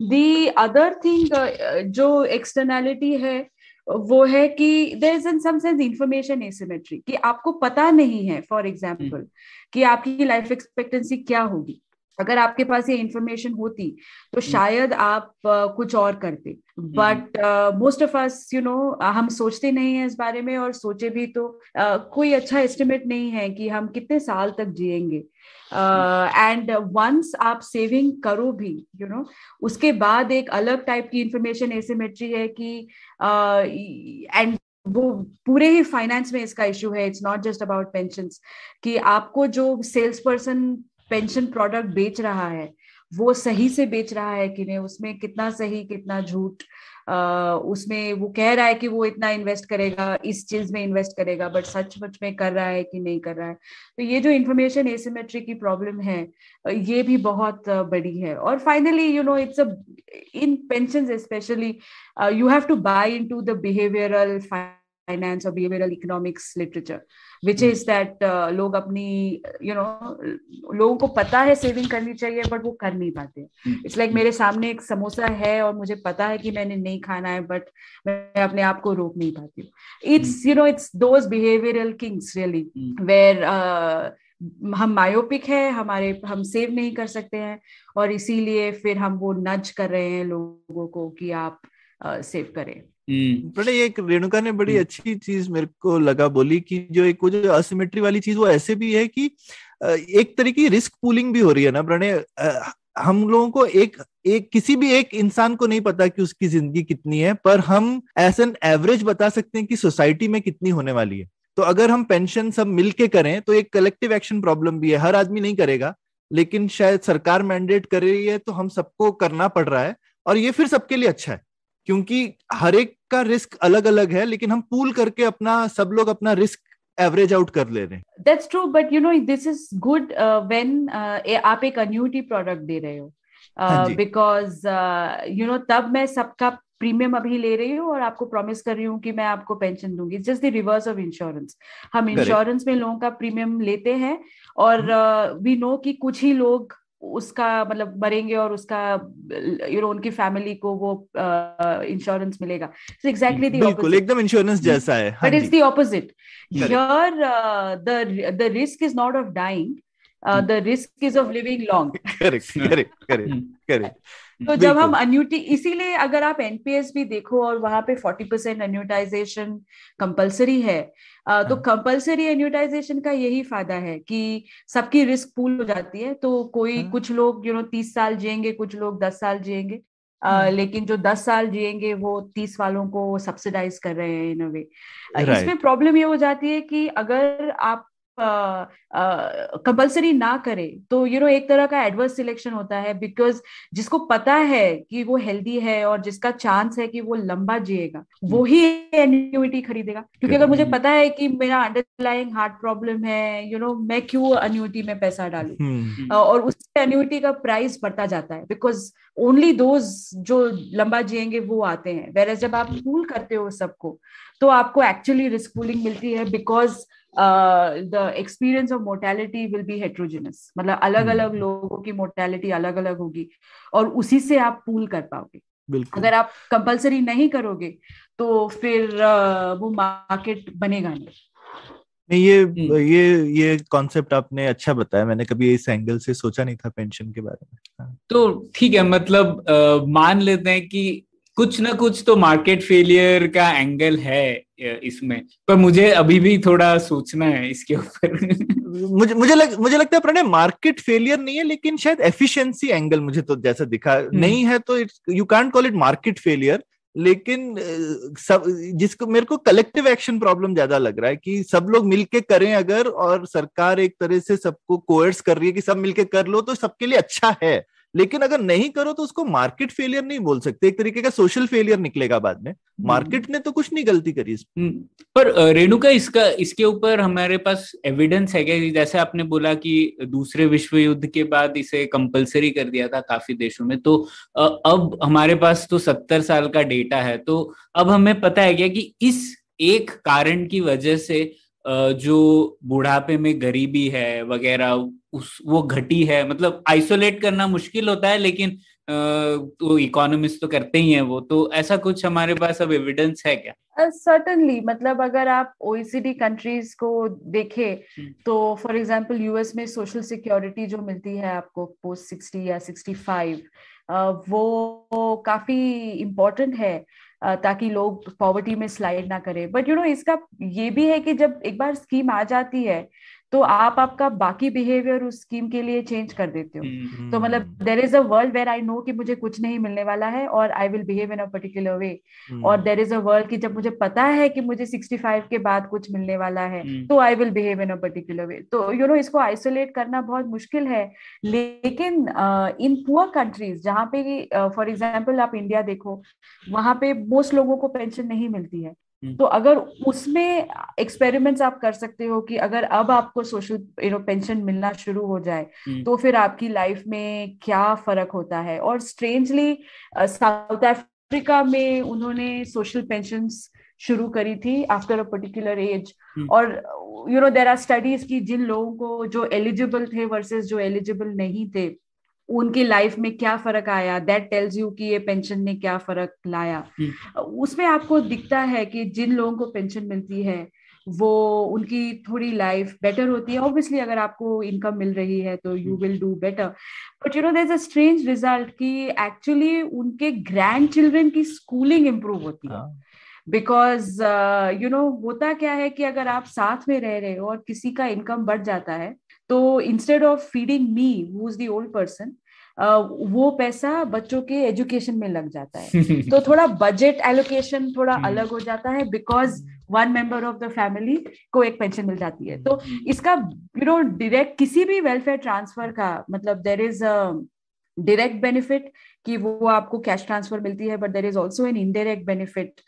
the other thing जो एक्सटर्नैलिटी है वो है कि there is in some sense information asymmetry कि आपको पता नहीं है फॉर एग्जाम्पल हम्म। कि आपकी लाइफ एक्सपेक्टेंसी क्या होगी अगर आपके पास ये इंफॉर्मेशन होती तो हम्म। शायद आप uh, कुछ और करते but most of us you know हम सोचते नहीं है इस बारे में और सोचे भी तो uh, कोई अच्छा एस्टिमेट नहीं है कि हम कितने साल तक जिएंगे एंड uh, वंस आप सेविंग करो भी यू you नो know, उसके बाद एक अलग टाइप की इंफॉर्मेशन एसिमेट्री है कि एंड uh, वो पूरे ही फाइनेंस में इसका इश्यू है it's not just about pension कि आपको जो सेल्स पर्सन पेंशन प्रोडक्ट बेच रहा है वो सही से बेच रहा है कि नहीं उसमें कितना सही कितना झूठ उसमें वो कह रहा है कि वो इतना इन्वेस्ट करेगा इस चीज में इन्वेस्ट करेगा बट सच मच में कर रहा है कि नहीं कर रहा है तो ये जो इन्फॉर्मेशन एसिमेट्री की प्रॉब्लम है ये भी बहुत बड़ी है और finally you know it's a in pension specially you have to buy in to the behavioural finance और behavioural economics literature which is that लोग अपनी यू नो लोगों को पता है सेविंग करनी चाहिए बट वो कर नहीं पाते इट्स hmm. लाइक मेरे सामने एक समोसा है और मुझे पता है कि मैंने नहीं खाना है बट मैं अपने आप को रोक नहीं पाती हूँ it's you know it's those behavioural kinks really where हम मायोपिक है हमारे हम सेव नहीं कर सकते हैं और इसीलिए फिर हम वो नज कर रहे हैं लोगों को कि आप सेव uh, करें हम्म। बड़े एक रेणुका ने बड़ी हम्म। अच्छी चीज मेरे को लगा बोली कि जो एक वो जो असिमेट्री वाली चीज वो ऐसे भी है कि एक तरह की रिस्क पूलिंग भी हो रही है ना प्रणय हम लोगों को एक एक किसी भी एक इंसान को नहीं पता कि उसकी जिंदगी कितनी है पर हम एस एन एवरेज बता सकते हैं कि सोसाइटी में कितनी होने वाली है तो अगर हम पेंशन सब मिलके करें तो एक कलेक्टिव एक्शन प्रॉब्लम भी है हर आदमी नहीं करेगा लेकिन शायद सरकार मैंडेट कर रही है तो हम सबको करना पड़ रहा है और ये फिर सबके लिए अच्छा है क्योंकि हर एक का रिस्क अलग अलग है लेकिन हम पूल करके अपना सब लोग अपना रिस्क एवरेज आउट कर ले रहे हैं that's true but you know this is good when आप एक अन्यूटी प्रोडक्ट दे रहे हो बिकॉज यू नो तब मैं सबका प्रीमियम अभी ले रही हूँ और आपको प्रॉमिस कर रही हूँ कि मैं आपको पेंशन दूंगी just the reverse of insurance हम इंश्योरेंस में लोगों का प्रीमियम लेते हैं और वी हम्म। नो uh, कि कुछ ही लोग उसका मतलब मरेंगे और उसका यू नो उनकी फैमिली को वो इंश्योरेंस uh, मिलेगा सो एग्जैक्टली बिल्कुल एकदम इंश्योरेंस hmm. जैसा है but it's the opposite here the the risk is not of dying the risk is of living long correct correct correct correct तो जब हम अन्यूटी इसीलिए अगर आप एनपीएस भी देखो और वहां पे फोर्टी परसेंट अन्यूटाइजेशन कंपल्सरी है तो कंपलसरी हाँ। एन्यूटाइजेशन का यही फायदा है कि सबकी रिस्क पूल हो जाती है तो कोई हाँ। कुछ लोग यू नो तीस साल जिएंगे कुछ लोग दस साल जिएंगे Uh, लेकिन जो दस साल जिएंगे वो तीस वालों को सब्सिडाइज कर रहे हैं इन वे इसमें प्रॉब्लम ये हो जाती है कि अगर आप कंपल्सरी ना करे तो यू you नो know, एक तरह का एडवर्स सिलेक्शन होता है बिकॉज जिसको पता है कि वो हेल्दी है और जिसका चांस है कि वो लंबा जिएगा वो हम्म। ही एन्यूटी खरीदेगा क्योंकि अगर मुझे हम्म। पता है कि मेरा अंडरलाइंग हार्ट प्रॉब्लम है यू you नो know, मैं क्यों अन्यूटी में पैसा डालू हम्म। और उससे एन्यूटी का प्राइस बढ़ता जाता है बिकॉज ओनली दोज जो लंबा जिएंगे वो आते हैं वेर जब आप पूल करते हो सबको तो आपको एक्चुअली रिस्क पूलिंग मिलती है because the experience of mortality will be heterogeneous मतलब अलग अलग hmm. लोगों की मोर्टेलिटी अलग अलग होगी और उसी से आप पूल कर पाओगे अगर आप कंपलसरी नहीं करोगे तो फिर uh, वो मार्केट बनेगा नहीं नहीं ये hmm. ये ये कॉन्सेप्ट आपने अच्छा बताया मैंने कभी इस एंगल से सोचा नहीं था पेंशन के बारे में हाँ। तो ठीक है मतलब आ, uh, मान लेते हैं कि कुछ ना कुछ तो मार्केट फेलियर का एंगल है इसमें पर मुझे अभी भी थोड़ा सोचना है इसके ऊपर मुझे मुझे लग, मुझे लगता है प्रणय मार्केट फेलियर नहीं है लेकिन शायद एफिशिएंसी एंगल मुझे तो जैसा दिखा हम्म। नहीं है तो you can't call it market failure लेकिन सब जिसको मेरे को कलेक्टिव एक्शन प्रॉब्लम ज्यादा लग रहा है कि सब लोग मिलके करें अगर और सरकार एक तरह से सबको कोर्स कर रही है कि सब मिलके कर लो तो सबके लिए अच्छा है लेकिन अगर नहीं करो तो उसको मार्केट फेलियर नहीं बोल सकते एक तरीके का सोशल फेलियर निकलेगा बाद में मार्केट हम्म। ने तो कुछ नहीं गलती करी इस हम्म। पर रेणुका इसका इसके ऊपर हमारे पास एविडेंस है क्या जैसे आपने बोला कि दूसरे विश्व युद्ध के बाद इसे कंपलसरी कर दिया था काफी देशों में तो अब हमारे पास तो सत्तर साल का डेटा है तो अब हमें पता है क्या कि इस एक कारण की वजह से जो बुढ़ापे में गरीबी है वगैरह उस वो घटी है मतलब आइसोलेट करना मुश्किल होता है लेकिन तो इकोनॉमिस्ट तो करते ही हैं वो तो ऐसा कुछ हमारे पास अब एविडेंस है क्या सर्टनली uh, मतलब अगर आप ओईसीडी कंट्रीज को देखें हम्म। तो फॉर एग्जांपल यूएस में सोशल सिक्योरिटी जो मिलती है आपको पोस्ट सिक्सटी या सिक्सटी फाइव uh, वो काफी इम्पोर्टेंट है ताकि लोग पॉवर्टी में स्लाइड ना करें बट यू नो इसका ये भी है कि जब एक बार स्कीम आ जाती है तो आप आपका बाकी बिहेवियर उस स्कीम के लिए चेंज कर देते हो हम्म, तो हम्म, मतलब there is a world where I know कि मुझे कुछ नहीं मिलने वाला है और I will behave in a particular way और देर इज अ वर्ल्ड कि जब मुझे पता है कि मुझे 65 के बाद कुछ मिलने वाला है हम्म। तो I will behave in a particular way तो यू you नो know, इसको आइसोलेट करना बहुत मुश्किल है लेकिन इन पुअर कंट्रीज जहाँ पे फॉर uh, एग्जाम्पल आप इंडिया देखो वहां पे मोस्ट लोगों को पेंशन नहीं मिलती है हम्म। तो अगर उसमें एक्सपेरिमेंट्स आप कर सकते हो कि अगर अब आपको सोशल यू नो पेंशन मिलना शुरू हो जाए हम्म। तो फिर आपकी लाइफ में क्या फर्क होता है और स्ट्रेंजली साउथ अफ्रीका में उन्होंने सोशल पेंशन शुरू करी थी आफ्टर अ पर्टिकुलर एज और you know there are studies की जिन लोगों को जो एलिजिबल थे वर्सेस जो एलिजिबल नहीं थे उनके लाइफ में क्या फर्क आया दैट टेल्स यू कि ये पेंशन ने क्या फर्क लाया हम्म। उसमें आपको दिखता है कि जिन लोगों को पेंशन मिलती है वो उनकी थोड़ी लाइफ बेटर होती है ऑब्वियसली अगर आपको इनकम मिल रही है तो you will do better but you know there a strange result कि एक्चुअली उनके ग्रैंड चिल्ड्रन की स्कूलिंग इम्प्रूव होती है बिकॉज यू नो होता क्या है कि अगर आप साथ में रह रहे हो और किसी का इनकम बढ़ जाता है तो instead of feeding me who is the old person वो पैसा बच्चों के एजुकेशन में लग जाता है तो थोड़ा बजट एलोकेशन थोड़ा हम्म। अलग हो जाता है because one member of the family को एक पेंशन मिल जाती है तो हम्म। इसका यू नो डायरेक्ट किसी भी वेलफेयर ट्रांसफर का मतलब there is a direct benefit कि वो आपको कैश ट्रांसफर मिलती है but there is also an indirect benefit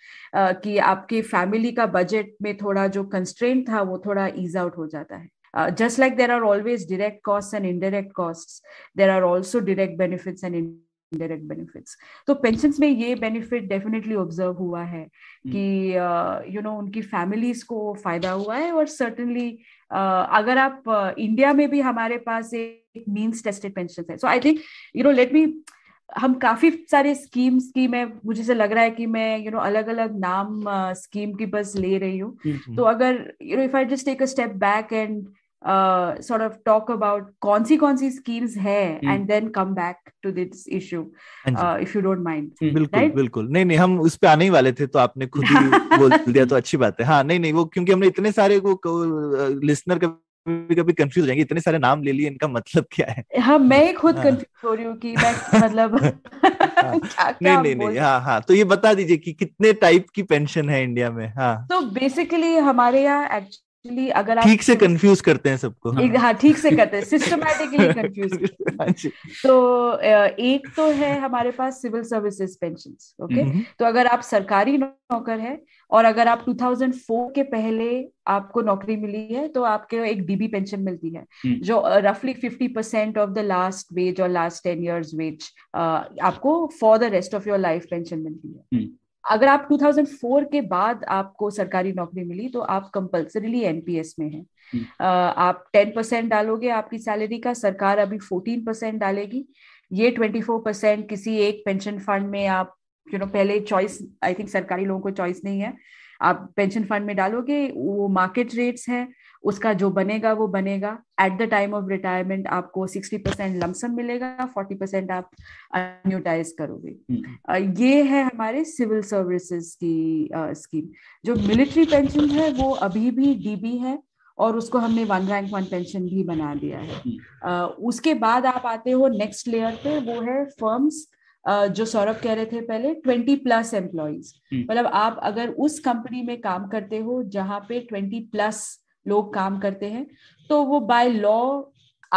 कि आपकी फैमिली का बजट में थोड़ा जो कंस्ट्रेंट था वो थोड़ा ईज आउट हो जाता है Uh, just like there are always direct costs and indirect costs, there are also direct benefits and in- indirect benefits तो पेंशन में ये बेनिफिट डेफिनेटली ऑब्जर्व हुआ है hmm. कि you uh, know you know, उनकी फैमिलीज को फायदा हुआ है और सर्टनली uh, अगर आप uh, इंडिया में भी हमारे पास एक मीन्स टेस्टेड पेंशन है so I think you know let me हम काफी सारे स्कीम्स की मैं मुझे से लग रहा है कि मैं यू you नो know, अलग अलग नाम स्कीम uh, की बस ले रही हूँ hmm, hmm. तो अगर you know if I just take a step back and Uh, sort of talk about कौन सी कौन सी schemes है हम्म। and then come back to this issue हाँ uh, if you don't mind हम्म। बिल्कुल right? बिल्कुल नहीं नहीं हम उस पे आने ही वाले थे तो आपने खुद ही बोल दिया तो अच्छी बात है हाँ नहीं नहीं वो क्योंकि हमने इतने सारे वो लिसनर के कभी कभी कंफ्यूज रहेंगे इतने सारे नाम ले लिए इनका मतलब क्या है हाँ मैं खुद कंफ्यूज हाँ। हो रही हूँ कि मैं मतलब हाँ। नहीं नहीं नहीं हाँ हाँ तो ये बता दीजिए कि कितने टाइप की पेंशन है इंडिया में हाँ तो बेसिकली हमारे यहाँ एक्चुअली अगर आप ठीक से कंफ्यूज करते हैं सबको हाँ, हाँ ठीक से करते हैं सिस्टमैटिकली हाँ कंफ्यूज तो एक तो है हमारे पास सिविल सर्विसेज पेंशन ओके तो अगर आप सरकारी नौकर है और अगर आप 2004 के पहले आपको नौकरी मिली है तो आपके एक डीबी पेंशन मिलती है हम्म। जो रफली 50 percent of the last wage और लास्ट टेन इयर्स वेज आपको for the rest of your life pension मिलती है हम्म। अगर आप 2004 के बाद आपको सरकारी नौकरी मिली तो आप कंपल्सरीली एनपीएस में हैं हम्म। आप 10 परसेंट डालोगे आपकी सैलरी का सरकार अभी 14 परसेंट डालेगी ये 24 परसेंट किसी एक पेंशन फंड में आप यू you नो know, पहले चॉइस आई थिंक सरकारी लोगों को चॉइस नहीं है आप पेंशन फंड में डालोगे वो मार्केट रेट्स हैं उसका जो बनेगा वो बनेगा at the time of retirement आपको सिक्सटी परसेंट लमसम मिलेगा फोर्टी परसेंट आप अन्यूटाइज करोगे हम्म। ये है हमारे सिविल सर्विसेज की स्कीम जो मिलिट्री पेंशन है वो अभी भी डीबी है और उसको हमने वन रैंक वन पेंशन भी बना दिया है हम्म। उसके बाद आप आते हो नेक्स्ट लेयर पे वो है फर्म्स जो सौरभ कह रहे थे पहले ट्वेंटी प्लस एम्प्लॉयज मतलब आप अगर उस कंपनी में काम करते हो जहाँ पे ट्वेंटी प्लस लोग काम करते हैं तो वो बाय लॉ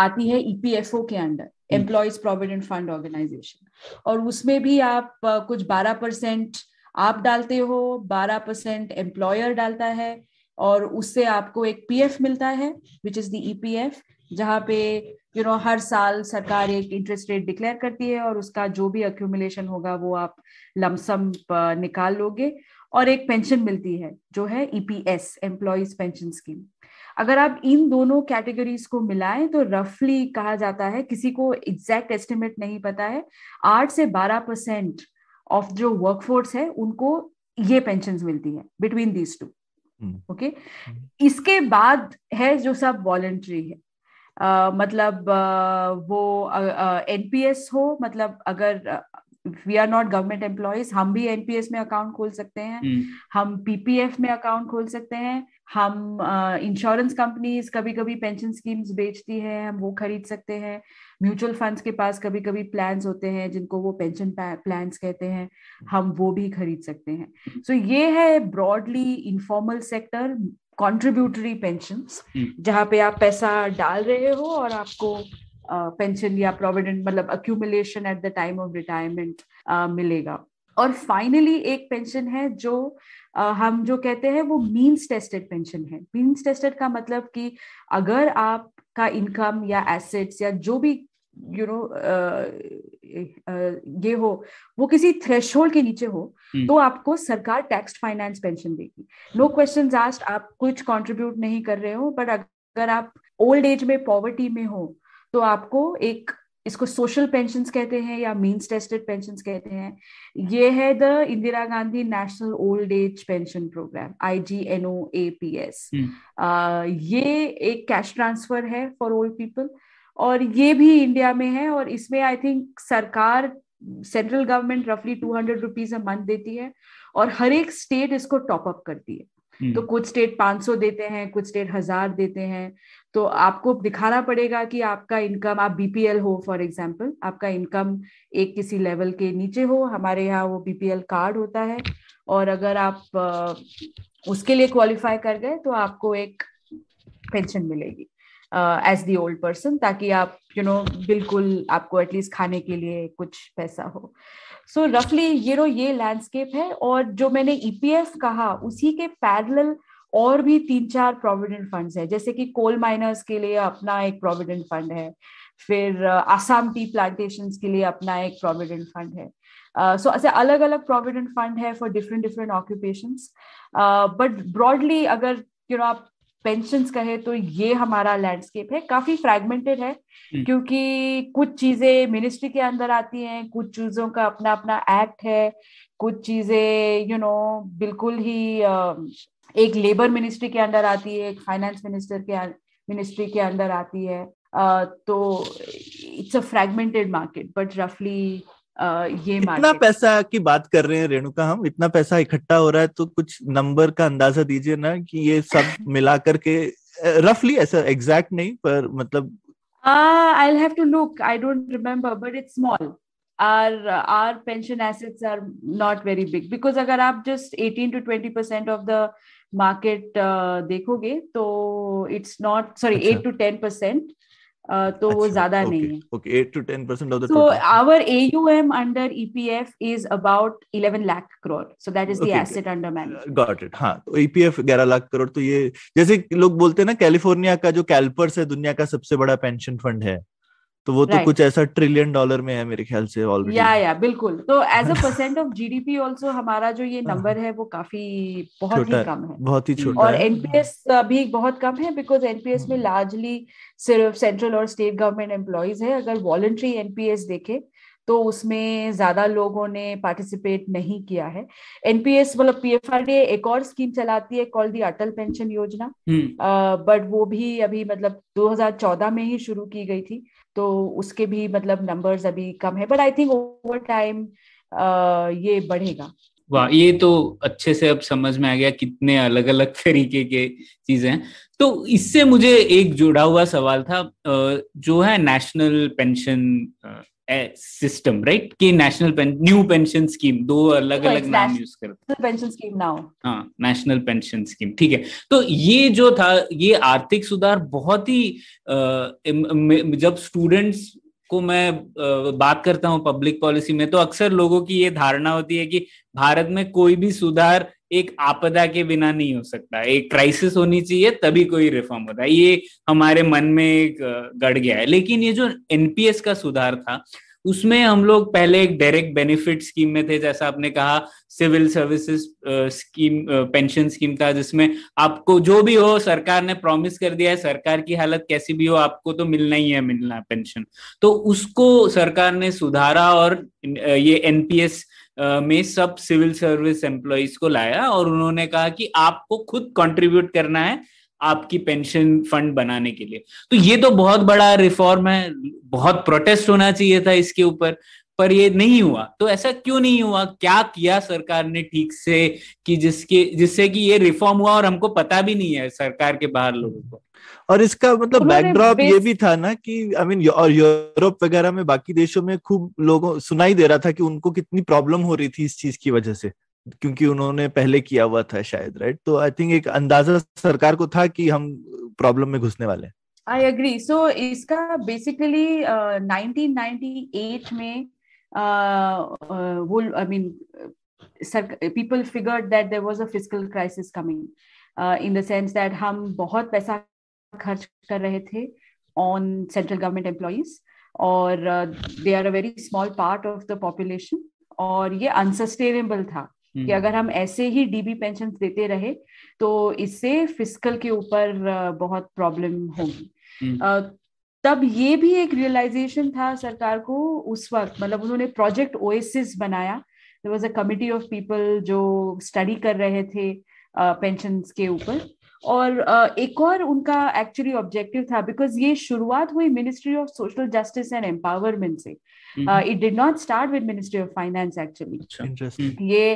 आती है ईपीएफओ e के under employees provident fund organisation और उसमें भी आप कुछ बारह परसेंट आप डालते हो बारह परसेंट एम्प्लॉयर डालता है और उससे आपको एक पीएफ मिलता है विच इज द ईपीएफ जहाँ पे यू you नो know, हर साल सरकार एक इंटरेस्ट रेट डिक्लेयर करती है और उसका जो भी अक्यूमुलेशन होगा वो आप लमसम निकाल लोगे और एक पेंशन मिलती है जो है ईपीएस एम्प्लॉयज पेंशन स्कीम अगर आप इन दोनों कैटेगरीज को मिलाएं तो रफली कहा जाता है किसी को एग्जैक्ट एस्टिमेट नहीं पता है आठ से बारह परसेंट ऑफ जो वर्कफोर्स है उनको ये पेंशन मिलती है बिटवीन दीज टू ओके इसके बाद है जो सब वॉलेंट्री है Uh, मतलब uh, वो एनपीएस uh, uh, हो मतलब अगर we are not government employees हम भी एनपीएस में अकाउंट खोल सकते हैं hmm. हम पीपीएफ में अकाउंट खोल सकते हैं हम इंश्योरेंस कंपनीज कभी कभी पेंशन स्कीम्स बेचती है हम वो खरीद सकते हैं म्यूचुअल फंड्स के पास कभी कभी प्लान्स होते हैं जिनको वो पेंशन प्लान्स कहते हैं हम वो भी खरीद सकते हैं सो so, ये है broadly informal sector contributory pension जहाँ पे आप पैसा डाल रहे हो और आपको पेंशन uh, या प्रोविडेंट मतलब accumulation at the time of retirement मिलेगा और फाइनली एक पेंशन है जो आ, हम जो कहते हैं वो मीन्स टेस्टेड पेंशन है मीन्स टेस्टेड का मतलब कि अगर आपका इनकम या एसेट्स या जो भी यू you नो know, ये हो वो किसी थ्रेश के नीचे हो हम्म। तो आपको सरकार टैक्स फाइनेंस पेंशन देगी नो क्वेश्चन आस्ट आप कुछ कॉन्ट्रीब्यूट नहीं कर रहे हो बट अगर आप ओल्ड एज में पॉवर्टी में हो तो आपको एक इसको सोशल पेंशन कहते हैं या मीन्स टेस्टेड पेंशन कहते हैं ये है the Indira Gandhi national old age pension programme I G N O A P S ये एक कैश ट्रांसफर है फॉर ओल्ड पीपल और ये भी इंडिया में है और इसमें आई थिंक सरकार सेंट्रल गवर्नमेंट रफली two hundred rupees a month देती है और हर एक स्टेट इसको टॉप अप करती है तो हम्म। कुछ स्टेट 500 देते हैं कुछ स्टेट हजार देते हैं तो आपको दिखाना पड़ेगा कि आपका इनकम आप बीपीएल हो फॉर एग्जाम्पल आपका इनकम एक किसी लेवल के नीचे हो हमारे यहाँ वो बीपीएल कार्ड होता है और अगर आप उसके लिए क्वालिफाई कर गए तो आपको एक पेंशन मिलेगी एज दी ओल्ड पर्सन ताकि आप यू you नो know, बिल्कुल आपको एटलीस्ट खाने के लिए कुछ पैसा हो सो so, रफली ये रो ये लैंडस्केप है और जो मैंने ईपीएफ e कहा उसी के पैरेलल और भी तीन चार प्रोविडेंट फंड्स है जैसे कि कोल माइनर्स के लिए अपना एक प्रोविडेंट फंड है फिर आसाम टी प्लांटेशन के लिए अपना एक प्रोविडेंट फंड है सो uh, ऐसे अलग अलग प्रोविडेंट फंड है for different different occupation but broadly अगर यू नो आप पेंशन कहे तो ये हमारा लैंडस्केप है काफी फ्रेगमेंटेड है हम्म। क्योंकि कुछ चीजें मिनिस्ट्री के अंदर आती हैं कुछ चीजों का अपना अपना एक्ट है कुछ चीजें यू नो बिल्कुल ही एक लेबर मिनिस्ट्री के अंदर आती है एक फाइनेंस मिनिस्टर के मिनिस्ट्री अं-, के अंदर आती है तो it's a fragmented market but रफली ये इतना पैसा की बात कर रहे हैं रेणुका हम इतना पैसा इकट्ठा हो रहा है तो कुछ नंबर का अंदाजा दीजिए ना कि ये सब मिला करके रफली ऐसा एग्जैक्ट नहीं पर मतलब I have to look I don't remember but it's small are are pension assets are not very big because अगर आप just eighteen to twenty percent of the market देखोगे तो it's not sorry eight to ten percent तो वो अच्छा, ज्यादा नहीं है okay 8 to 10 percent of the so our AUM under EPF is about 11 lakh crore so that is the asset under management got it हां तो ईपीएफ e 11 लाख करोड़ तो ये जैसे लोग बोलते हैं ना कैलिफोर्निया का जो कैल्पर्स है दुनिया का सबसे बड़ा पेंशन फंड है तो वो तो कुछ ऐसा ट्रिलियन डॉलर में है मेरे ख्याल से ऑलरेडी या या बिल्कुल तो as a percent of GDP also हमारा जो ये नंबर हाँ। है वो काफी बहुत ही कम है बहुत ही हम्म, छोटा और एनपीएस भी बहुत कम है बिकॉज एनपीएस में लार्जली हाँ। सिर्फ सेंट्रल और स्टेट गवर्नमेंट एम्प्लॉयज है अगर वॉलंटरी एनपीएस देखे तो उसमें ज्यादा लोगों ने पार्टिसिपेट नहीं किया है एनपीएस मतलब पीएफआरडीए एक और स्कीम चलाती है call the Atal pension Yojana but वो भी अभी मतलब 2014 में ही शुरू की गई थी तो उसके भी मतलब नंबर्स अभी कम है but I think over time ये बढ़ेगा वाह ये तो अच्छे से अब समझ में आ गया कितने अलग अलग तरीके के चीजें हैं तो इससे मुझे एक जुड़ा हुआ सवाल था जो है नेशनल पेंशन सिस्टम राइट कि नेशनल न्यू पेंशन स्कीम दो अलग अलग तो नाम यूज करते पेंशन स्कीम नाउ हाँ नेशनल पेंशन स्कीम ठीक है तो ये जो था ये आर्थिक सुधार बहुत ही जब स्टूडेंट्स को मैं बात करता हूँ पब्लिक पॉलिसी में तो अक्सर लोगों की ये धारणा होती है कि भारत में कोई भी सुधार एक आपदा के बिना नहीं हो सकता एक क्राइसिस होनी चाहिए तभी कोई रिफॉर्म होता है ये हमारे मन में एक गड़ गया है लेकिन ये जो एनपीएस का सुधार था उसमें हम लोग पहले एक डायरेक्ट बेनिफिट स्कीम में थे जैसा आपने कहा civil services scheme pension scheme था जिसमें आपको जो भी हो सरकार ने प्रॉमिस कर दिया है सरकार की हालत कैसी भी हो आपको तो मिलना ही है मिलना पेंशन तो उसको सरकार ने सुधारा और ये एनपीएस में सब सिविल सर्विस एम्प्लॉज को लाया और उन्होंने कहा कि आपको खुद कंट्रीब्यूट करना है आपकी पेंशन फंड बनाने के लिए तो ये तो बहुत बड़ा रिफॉर्म है बहुत प्रोटेस्ट होना चाहिए था इसके ऊपर पर ये नहीं हुआ तो ऐसा क्यों नहीं हुआ क्या किया सरकार ने ठीक से कि जिसके जिससे कि ये रिफॉर्म हुआ और हमको पता भी नहीं है सरकार के बाहर लोगों को और इसका मतलब बैकड्रॉप ये भी था ना कि आई मीन और यूरोप वगैरह में बाकी देशों में खूब लोगों सुनाई दे रहा था कि उनको कितनी प्रॉब्लम हो रही थी इस चीज की वजह से क्योंकि उन्होंने पहले किया हुआ था शायद राइट तो आई थिंक एक अंदाजा सरकार को था कि हम प्रॉब्लम में घुसने वाले आई अग्री सो इसका बेसिकली नाइनटीन uh, 1998 में वो I mean people figured that there was a fiscal crisis coming in the sense that हम बहुत पैसा खर्च कर रहे थे ऑन सेंट्रल गवर्नमेंट एम्प्लॉज और they are a very small part of the population और ये अनसस्टेनेबल था कि हम्म। अगर हम ऐसे ही डीबी पेंशन देते रहे तो इससे फिजिकल के ऊपर uh, बहुत प्रॉब्लम होगी हम्म। uh, तब ये भी एक रियलाइजेशन था सरकार को उस वक्त मतलब उन्होंने प्रोजेक्ट ओएसिस बनाया was a committee of people जो स्टडी कर रहे थे पेंशन uh, के ऊपर और एक और उनका एक्चुअली ऑब्जेक्टिव था बिकॉज ये शुरुआत हुई ministry of social justice and empowerment से it did not start with ministry of finance actually ये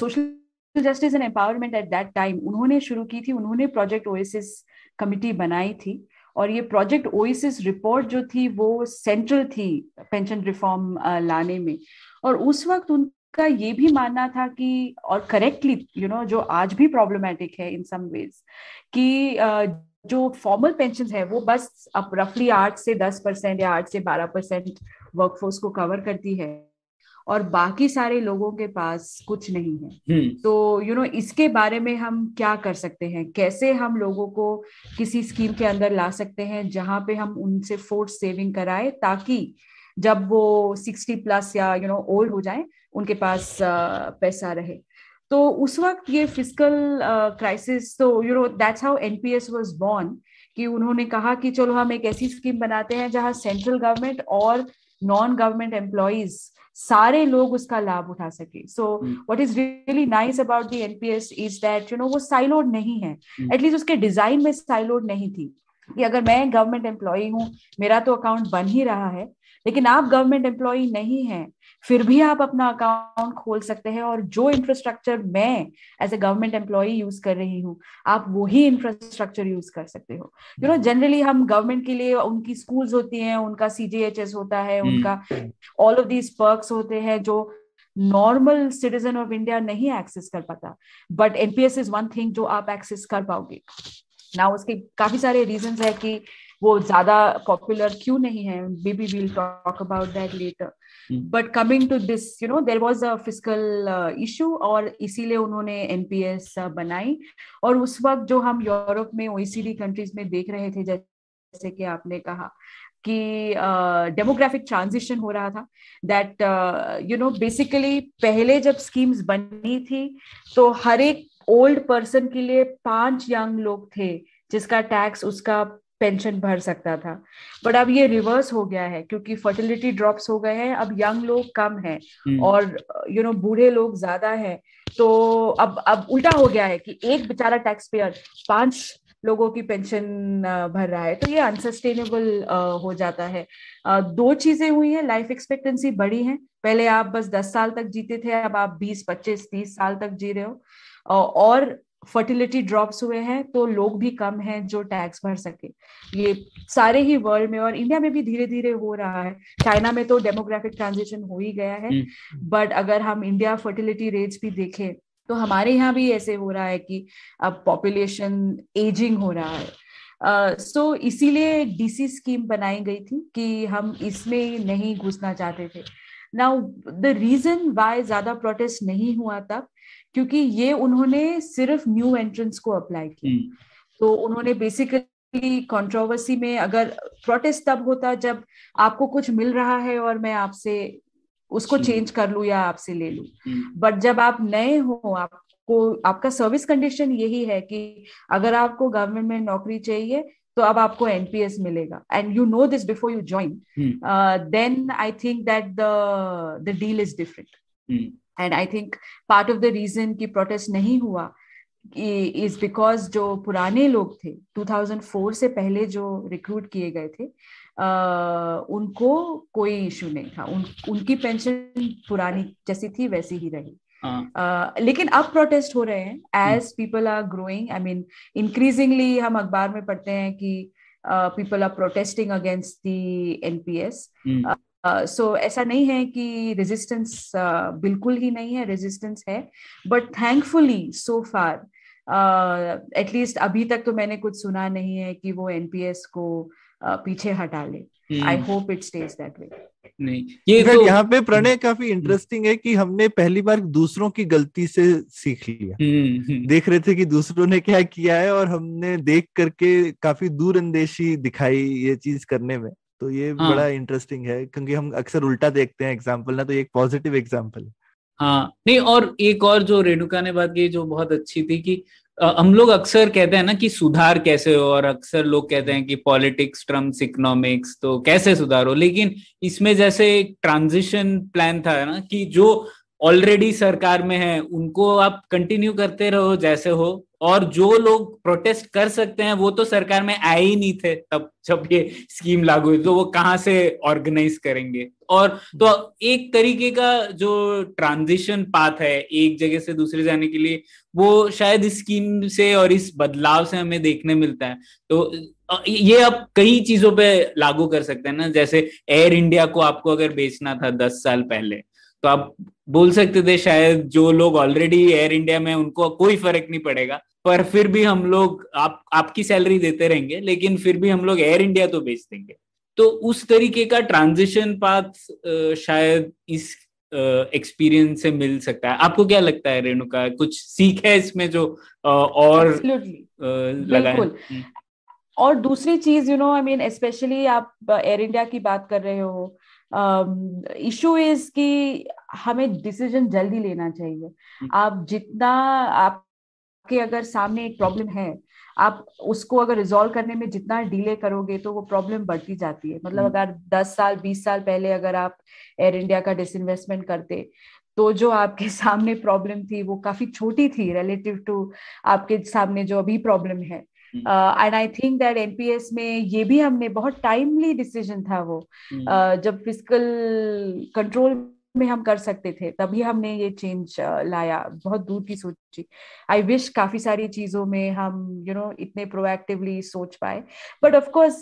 social justice and empowerment at that time उन्होंने शुरू की थी उन्होंने प्रोजेक्ट ओएसिस कमिटी बनाई थी और ये प्रोजेक्ट ओएसिस रिपोर्ट जो थी वो सेंट्रल थी पेंशन रिफॉर्म लाने में और उस वक्त उन का ये भी मानना था कि और करेक्टली यू नो जो आज भी प्रॉब्लमेटिक है इन सम वेज कि जो फॉर्मल पेंशन है वो बस अब रफली आठ से दस परसेंट या आठ से बारह परसेंट वर्कफोर्स को कवर करती है और बाकी सारे लोगों के पास कुछ नहीं है हम्म। तो यू you नो know, इसके बारे में हम क्या कर सकते हैं कैसे हम लोगों को किसी स्कीम के अंदर ला सकते हैं जहां पे हम उनसे फोर्स सेविंग कराए ताकि जब वो सिक्सटी प्लस या यू नो ओल्ड हो जाए उनके पास पैसा रहे तो उस वक्त ये फिजिकल क्राइसिस तो you know that's how NPS was born कि उन्होंने कहा कि चलो हम एक ऐसी स्कीम बनाते हैं जहां सेंट्रल गवर्नमेंट और नॉन गवर्नमेंट एम्प्लॉयज सारे लोग उसका लाभ उठा सके so what is really nice about the NPS is that you know वो साइलोड नहीं है एटलीस्ट hmm. उसके डिजाइन में साइलोड नहीं थी कि अगर मैं गवर्नमेंट एम्प्लॉय हूँ मेरा तो अकाउंट बन ही रहा है लेकिन आप गवर्नमेंट एम्प्लॉय नहीं है फिर भी आप अपना अकाउंट खोल सकते हैं और जो इंफ्रास्ट्रक्चर मैं as a government employee use कर रही हूँ आप वही इंफ्रास्ट्रक्चर यूज कर सकते हो यू नो जनरली हम गवर्नमेंट के लिए उनकी स्कूल्स होती हैं उनका सीजीएचएस होता है हम्म, उनका ऑल ऑफ दीज पर्क्स होते हैं जो नॉर्मल सिटीजन ऑफ इंडिया नहीं एक्सेस कर पाता but NPS is one thing जो आप एक्सेस कर पाओगे ना उसके काफी सारे रीजन है कि वो ज्यादा पॉपुलर क्यों नहीं है maybe we'll talk about that later but coming to this you know there was a physical issue और इसीलिए उन्होंने एनपीएस uh, बनाई और उस वक्त जो हम यूरोप में ओईसीडी कंट्रीज में देख रहे थे जैसे कि आपने कहा कि डेमोग्राफिक uh, ट्रांजिशन हो रहा था दैट यू नो बेसिकली पहले जब स्कीम्स बनी थी तो हर एक ओल्ड पर्सन के लिए पांच यंग लोग थे जिसका टैक्स उसका पेंशन भर सकता था बट अब ये रिवर्स हो गया है क्योंकि फर्टिलिटी ड्रॉप्स हो गए हैं अब यंग लोग कम हैं हम्म। और यू नो बूढ़े लोग ज्यादा हैं तो अब अब उल्टा हो गया है कि एक बेचारा टैक्स पेयर पांच लोगों की पेंशन भर रहा है तो ये अनसस्टेनेबल हो जाता है दो चीजें हुई हैं लाइफ एक्सपेक्टेंसी बढ़ी है पहले आप बस दस साल तक जीते थे अब आप बीस पच्चीस तीस साल तक जी रहे हो और फर्टिलिटी ड्रॉप्स हुए हैं तो लोग भी कम हैं जो टैक्स भर सके ये सारे ही वर्ल्ड में और इंडिया में भी धीरे धीरे हो रहा है चाइना में तो डेमोग्राफिक ट्रांजिशन हो ही गया है बट हम्म, हम्म। अगर हम इंडिया फर्टिलिटी रेट्स भी देखें तो हमारे यहाँ भी ऐसे हो रहा है कि अब पॉपुलेशन एजिंग हो रहा है सो uh, so, इसीलिए डीसी स्कीम बनाई गई थी कि हम इसमें नहीं घुसना चाहते थे नाउ द रीजन वाई ज्यादा प्रोटेस्ट नहीं हुआ तब क्योंकि ये उन्होंने सिर्फ न्यू एंट्रेंस को अप्लाई किया हम्म। तो उन्होंने बेसिकली कंट्रोवर्सी में अगर प्रोटेस्ट तब होता जब आपको कुछ मिल रहा है और मैं आपसे उसको चेंज कर लूँ या आपसे ले लू बट हम्म। जब आप नए हो आपको आपका सर्विस कंडीशन यही है कि अगर आपको गवर्नमेंट में नौकरी चाहिए तो अब आपको एनपीएस मिलेगा and you know this before you join then I think that the deal is different and I think part of the reason की प्रोटेस्ट नहीं हुआ इज बिकॉज जो पुराने लोग थे 2004 से पहले जो रिक्रूट किए गए थे आ, उनको कोई इशू नहीं था उन, उनकी पेंशन पुरानी जैसी थी वैसी ही रही Uh, लेकिन अब प्रोटेस्ट हो रहे हैं as people are growing I mean increasingly हम अखबार में पढ़ते हैं कि people are protesting against the NPS so uh, so, ऐसा नहीं है कि रेजिस्टेंस uh, बिल्कुल ही नहीं है रेजिस्टेंस है but thankfully so far at least अभी तक तो मैंने कुछ सुना नहीं है कि वो एनपीएस को uh, पीछे हटा ले I hope it stays that way नहीं ये तो यहाँ पे प्रणय हम्म। काफी इंटरेस्टिंग है कि हमने पहली बार दूसरों की गलती से सीख लिया हम्म, हम्म। देख रहे थे कि दूसरों ने क्या किया है और हमने देख करके काफी दूर अंदेशी दिखाई ये चीज करने में तो ये हाँ. बड़ा इंटरेस्टिंग है क्योंकि हम अक्सर उल्टा देखते हैं एग्जाम्पल ना तो ये एक पॉजिटिव एग्जाम्पल हाँ नहीं और एक और जो रेणुका ने बात की जो बहुत अच्छी थी कि हम लोग अक्सर कहते हैं ना कि सुधार कैसे हो और अक्सर लोग कहते हैं कि पॉलिटिक्स ट्रम्स इकोनॉमिक्स तो कैसे सुधार हो लेकिन इसमें जैसे एक ट्रांजिशन प्लान था ना कि जो ऑलरेडी सरकार में है उनको आप कंटिन्यू करते रहो जैसे हो और जो लोग प्रोटेस्ट कर सकते हैं वो तो सरकार में आए ही नहीं थे तब जब ये स्कीम लागू हुई तो वो कहाँ से ऑर्गेनाइज करेंगे और तो एक तरीके का जो ट्रांजिशन पाथ है एक जगह से दूसरे जाने के लिए वो शायद इस स्कीम से और इस बदलाव से हमें देखने मिलता है तो ये आप कई चीजों पे लागू कर सकते हैं ना जैसे एयर इंडिया को आपको अगर बेचना था दस साल पहले तो आप बोल सकते थे शायद जो लोग ऑलरेडी एयर इंडिया में उनको कोई फर्क नहीं पड़ेगा पर फिर भी हम लोग आप आपकी सैलरी देते रहेंगे लेकिन फिर भी हम लोग एयर इंडिया तो बेच देंगे तो उस तरीके का ट्रांजिशन पाथ शायद इस एक्सपीरियंस से मिल सकता है आपको क्या लगता है रेणुका कुछ सीख है इसमें जो और लगा है हम्म। और दूसरी चीज you know I mean specially आप एयर इंडिया की बात कर रहे हो इशू इज कि हमें डिसीजन जल्दी लेना चाहिए हम्म। आप जितना आप आपके अगर सामने एक प्रॉब्लम है आप उसको अगर रिजोल्व करने में जितना डिले करोगे तो वो प्रॉब्लम बढ़ती जाती है मतलब हम्म। अगर दस साल बीस साल पहले अगर आप एयर इंडिया का डिसइन्वेस्टमेंट करते तो जो आपके सामने प्रॉब्लम थी वो काफी छोटी थी रिलेटिव टू आपके सामने जो अभी प्रॉब्लम है and I think that NPS में ये भी हमने बहुत टाइमली डिसीजन था वो uh, जब फिजिकल कंट्रोल మేం హం కర్ సక్తే థ తభి హమ్నే యే చేంజ్ లాయా బహత్ దూర్ کی సోచి ఐ విష్ కాఫీ సారీ చీజోమే హం యు నో ఇత్నే ప్రొయాక్టివలీ సోచ్ పై బట్ ఆఫ్ కోర్స్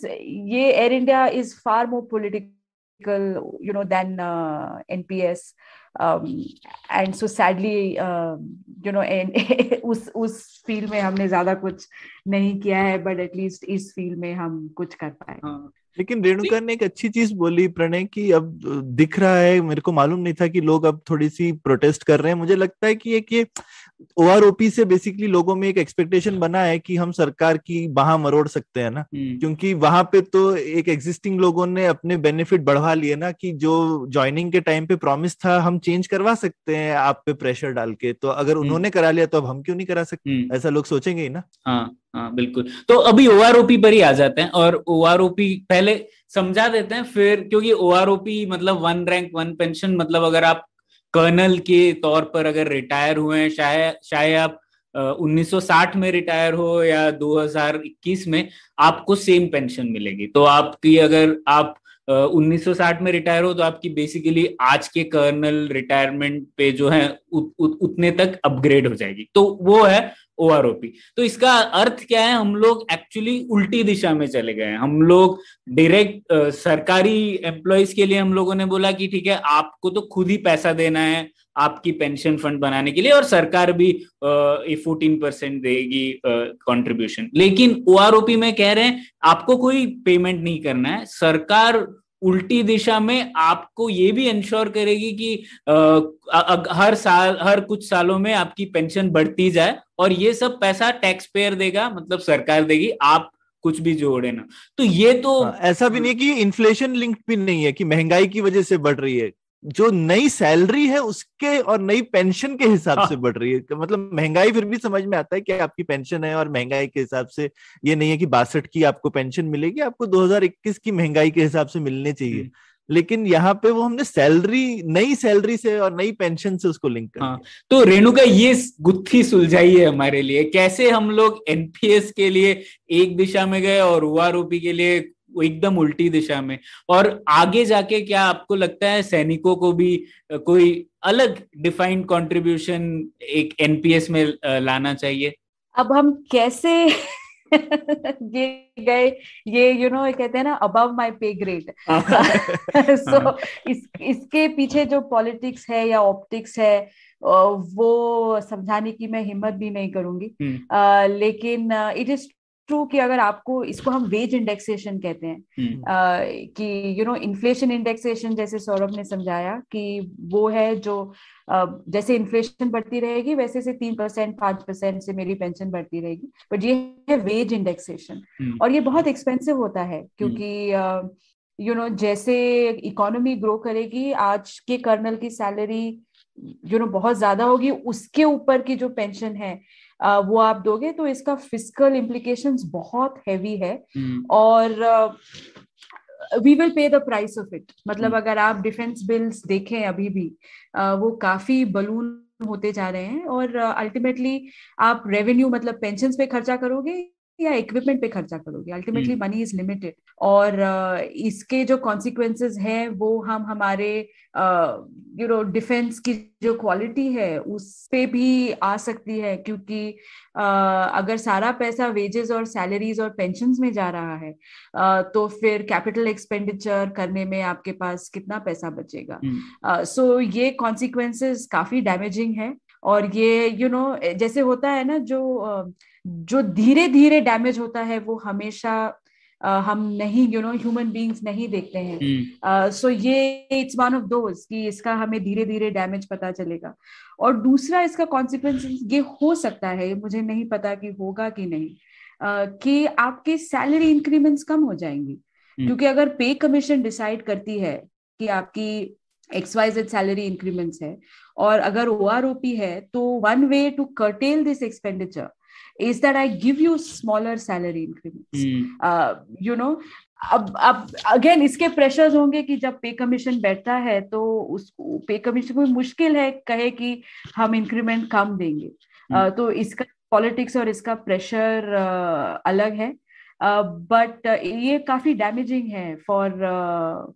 యే Air India is far more political you know than NPS and so sadly you know in ఉస్ ఉస్ ఫీల్ మే హమ్నే జదా కుచ్ నహీ కియా హై బట్ అట్లీస్ట్ ఇస్ ఫీల్ మే హమ్ కుచ్ కర్ పై लेकिन रेणुका ने एक अच्छी चीज बोली प्रणय कि अब दिख रहा है मेरे को मालूम नहीं था कि लोग अब थोड़ी सी प्रोटेस्ट कर रहे हैं मुझे लगता है कि एक ये ओपी से बेसिकली लोगों में एक एक्सपेक्टेशन बना है कि हम सरकार की बाह मरोड़ सकते हैं ना हम्म। क्योंकि वहां पे तो एक एग्जिस्टिंग लोगों ने अपने बेनिफिट बढ़वा लिए ना कि जो ज्वाइनिंग के टाइम पे प्रॉमिस था हम चेंज करवा सकते हैं आप पे प्रेशर डाल के तो अगर हम्म। उन्होंने करा लिया तो अब हम क्यों नहीं करा सकते हम्म। ऐसा लोग सोचेंगे ही ना हाँ हाँ बिल्कुल तो अभी ओ आर ओपी पर ही आ जाते हैं और ओ आर ओपी पहले समझा देते हैं फिर क्योंकि ओ आर ओपी मतलब वन रैंक वन पेंशन मतलब अगर आप कर्नल के तौर पर अगर रिटायर हुए हैं शायद शायद आप Uh, 1960 में रिटायर हो या 2021 में आपको सेम पेंशन मिलेगी तो आपकी अगर आप uh, 1960 में रिटायर हो तो आपकी बेसिकली आज के कर्नल रिटायरमेंट पे जो है उ, उ, उतने तक अपग्रेड हो जाएगी तो वो है ओआरओपी तो इसका अर्थ क्या है हम लोग एक्चुअली उल्टी दिशा में चले गए हम लोग डायरेक्ट सरकारी एम्प्लॉयज के लिए हम लोगों ने बोला कि ठीक है आपको तो खुद ही पैसा देना है आपकी पेंशन फंड बनाने के लिए और सरकार भी फोर्टीन परसेंट देगी कंट्रीब्यूशन लेकिन ओ में कह रहे हैं आपको कोई पेमेंट नहीं करना है सरकार उल्टी दिशा में आपको ये भी इंश्योर करेगी कि आ, हर साल हर कुछ सालों में आपकी पेंशन बढ़ती जाए और ये सब पैसा टैक्स पेयर देगा मतलब सरकार देगी आप कुछ भी जोड़े ना तो ये तो आ, हाँ, ऐसा भी नहीं कि इन्फ्लेशन लिंक भी नहीं है कि महंगाई की वजह से बढ़ रही है जो नई सैलरी है उसके और नई पेंशन के हिसाब से हाँ। बढ़ रही है तो मतलब महंगाई फिर भी समझ में आता है कि आपकी पेंशन है और महंगाई के हिसाब से ये नहीं है कि बासठ की आपको पेंशन मिलेगी आपको 2021 की महंगाई के हिसाब से मिलने चाहिए हम्म। लेकिन यहाँ पे वो हमने सैलरी नई सैलरी से और नई पेंशन से उसको लिंक कर हाँ, तो रेणुका ये गुत्थी सुलझाई है हमारे लिए कैसे हम लोग एनपीएस के लिए एक दिशा में गए और युवा रूपी के लिए एकदम उल्टी दिशा में और आगे जाके क्या आपको लगता है सैनिकों को भी कोई अलग डिफाइंड कंट्रीब्यूशन एक एनपीएस में लाना चाहिए अब हम कैसे ये गए ये यू you नो know, कहते हैं ना above my pay grade so इसके पीछे जो पॉलिटिक्स है या ऑप्टिक्स है वो समझाने की मैं हिम्मत भी नहीं करूंगी hmm. uh, लेकिन इट इज ट्रू कि अगर आपको इसको हम वेज इंडेक्सेशन कहते हैं आ, हम्म। कि यू नो इन्फ्लेशन इंडेक्सेशन जैसे सौरभ ने समझाया कि वो है जो आ, जैसे इन्फ्लेशन बढ़ती रहेगी वैसे से तीन परसेंट पांच परसेंट से मेरी पेंशन बढ़ती रहेगी बट ये है वेज इंडेक्सेशन हम्म। और ये बहुत एक्सपेंसिव होता है क्योंकि यू हम्म। नो जैसे इकोनॉमी ग्रो करेगी आज के कर्नल की सैलरी यू नो बहुत ज्यादा होगी उसके ऊपर की जो पेंशन है वो आप दोगे तो इसका फिजिकल इम्प्लीकेशन बहुत हैवी है हम्म। और we will pay the price of it मतलब हम्म। अगर आप डिफेंस बिल्स देखें अभी भी वो काफी बलून होते जा रहे हैं और अल्टीमेटली आप रेवेन्यू मतलब पेंशन पे खर्चा करोगे या इक्विपमेंट पे खर्चा करोगे अल्टीमेटली मनी इज लिमिटेड और uh, इसके जो कॉन्सिक्वेंसेस हैं वो हम हमारे यू नो डिफेंस की जो क्वालिटी है उस पे भी आ सकती है क्योंकि uh, अगर सारा पैसा वेजेस और सैलरीज और पेंशन में जा रहा है uh, तो फिर कैपिटल एक्सपेंडिचर करने में आपके पास कितना पैसा बचेगा सो हम्म। uh, so ये कॉन्सिक्वेंसेस काफी डैमेजिंग है और ये यू you नो know, जैसे होता है ना जो uh, जो धीरे धीरे डैमेज होता है वो हमेशा Uh, हम नहीं यू नो ह्यूमन बींग्स नहीं देखते हैं सो हम्म। uh, so ये इट्स वन ऑफ दोज कि इसका हमें धीरे धीरे डैमेज पता चलेगा और दूसरा इसका कॉन्सिक्वेंस ये हो सकता है मुझे नहीं पता कि होगा कि नहीं uh, कि आपके सैलरी इंक्रीमेंट्स कम हो जाएंगी हम्म। क्योंकि अगर पे कमीशन डिसाइड करती है कि आपकी X Y Z salary increments है और अगर ओ आर ओ पी है तो one way to curtail this expenditure is that I give you smaller salary increments. Mm. Uh, you know, अब अब अगेन इसके प्रेशर्स होंगे कि जब पे कमीशन बैठता है तो उस पे कमीशन को मुश्किल है कहे कि हम इंक्रीमेंट कम देंगे mm. uh, तो इसका पॉलिटिक्स और इसका प्रेशर uh, अलग है बट uh, uh, ये काफी डैमेजिंग है for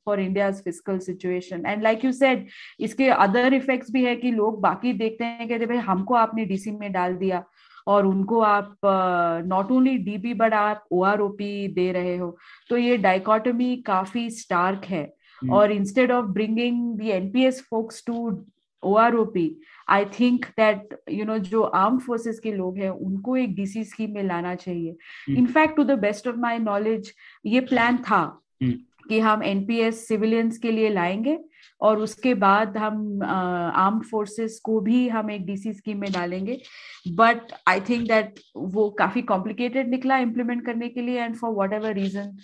for India physical situation and like you said इसके अदर इफेक्ट्स भी है कि लोग बाकी देखते हैं कहते भाई हमको आपने डीसी में डाल दिया और उनको आप नॉट ओनली डीबी बट आप ओ आर ओ पी दे रहे हो तो ये डाइकोटमी काफी स्टार्क है hmm. और instead or instead NPS focus to O R O P I think that you know जो आर्म फोर्सेस के लोग हैं उनको एक डीसी स्कीम में लाना चाहिए in fact to the best of my knowledge ये प्लान था hmm. कि हम एनपीएस सिविलियंस के लिए लाएंगे और उसके बाद हम आर्म uh, फोर्सेस को भी हम एक डीसी स्कीम में डालेंगे बट आई थिंक दैट वो काफी कॉम्प्लिकेटेड निकला इम्प्लीमेंट करने के लिए and for whatever reason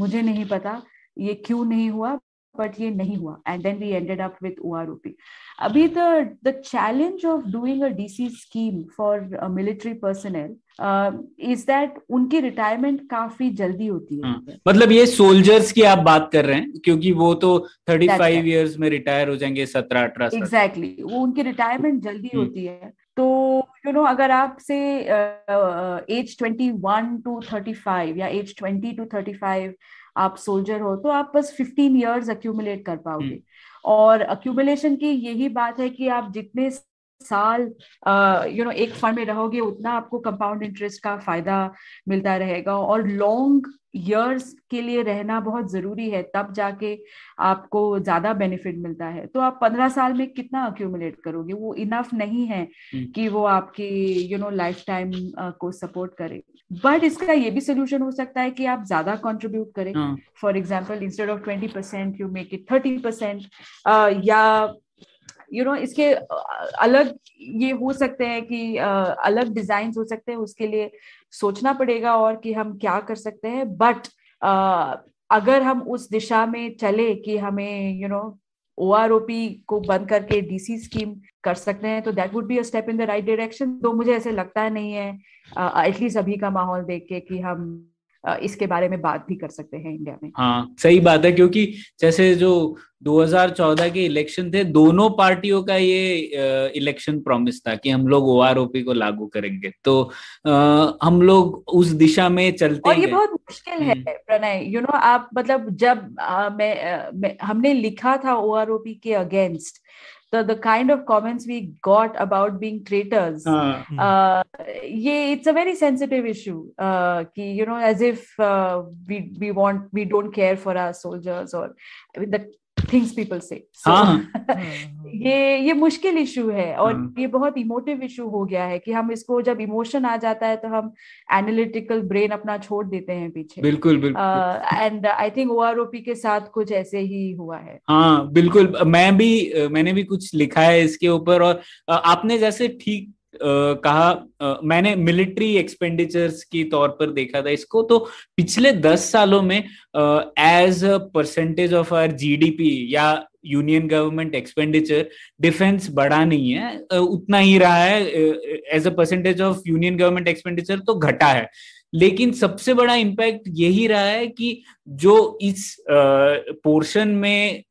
मुझे नहीं पता ये क्यों नहीं हुआ बट ये नहीं हुआ and then we ended up with OROP अभी the the challenge of doing a DC scheme for military personnel is that उनकी रिटायरमेंट काफी जल्दी होती है हाँ, मतलब ये सोल्जर्स की आप बात कर रहे हैं क्योंकि वो तो थर्टी फाइव ईयर्स में रिटायर हो जाएंगे सत्रह अठारह एग्जैक्टली वो उनकी रिटायरमेंट जल्दी हम्म। होती है तो यू you नो know, अगर आप से age twenty one to thirty five या age twenty to thirty five आप सोल्जर हो तो आप बस फिफ्टीन ईयर्स अक्यूमुलेट कर पाओगे हम्म। और अक्यूमुलेशन की यही बात है कि आप जितने साल यू नो एक फंड में रहोगे उतना आपको कंपाउंड इंटरेस्ट का फायदा मिलता रहेगा और लॉन्ग ईयर्स के लिए रहना बहुत जरूरी है तब जाके आपको ज्यादा बेनिफिट मिलता है तो आप पंद्रह साल में कितना अक्यूमुलेट करोगे वो इनफ नहीं है हम्म। कि वो आपकी यू नो लाइफ टाइम को सपोर्ट करे बट इसका ये भी सोल्यूशन हो सकता है कि आप ज्यादा कॉन्ट्रीब्यूट करें for example instead of twenty percent you make it thirty percent या यू नो इसके अलग ये हो सकते हैं कि अलग डिजाइन हो सकते हैं उसके लिए सोचना पड़ेगा और कि हम क्या कर सकते हैं बट अगर हम उस दिशा में चले कि हमें you know O R O P को बंद करके डीसी स्कीम कर सकते हैं तो that would be a step in the right direction तो मुझे ऐसे लगता नहीं है एटलीस्ट uh, अभी का माहौल देख के कि हम इसके बारे में बात भी कर सकते हैं इंडिया में हाँ सही बात है क्योंकि जैसे जो 2014 के इलेक्शन थे दोनों पार्टियों का ये इलेक्शन प्रॉमिस था कि हम लोग ओ को लागू करेंगे तो आ, हम लोग उस दिशा में चलते और ये बहुत मुश्किल है हम्म। प्रणय यू नो आप मतलब जब आ, मैं, मैं हमने लिखा था okay against the, the kind of comments we got about being traitors ah. hmm. uh, uh, yeah it's a very sensitive issue uh, ki, you know as if uh, we we want we don't care for our soldiers or I mean, the things people say so, ah. hmm. ये ये मुश्किल issue है और हाँ। ये बहुत emotive issue हो गया है कि हम इसको जब इमोशन आ जाता है तो हम एनालिटिकल ब्रेन अपना छोड़ देते हैं पीछे बिल्कुल एंड आई थिंक ओ के साथ कुछ ऐसे ही हुआ है हाँ बिल्कुल मैं भी मैंने भी कुछ लिखा है इसके ऊपर और आपने जैसे ठीक कहा मैंने मिलिट्री एक्सपेंडिचर्स की तौर पर देखा था इसको तो पिछले दस सालों में as a percentage of our GDP या यूनियन गवर्नमेंट एक्सपेंडिचर डिफेंस बढ़ा नहीं है उतना ही रहा है as a percentage of union government expenditure तो घटा है लेकिन सबसे बड़ा इम्पैक्ट यही रहा है कि जो इस पोर्शन में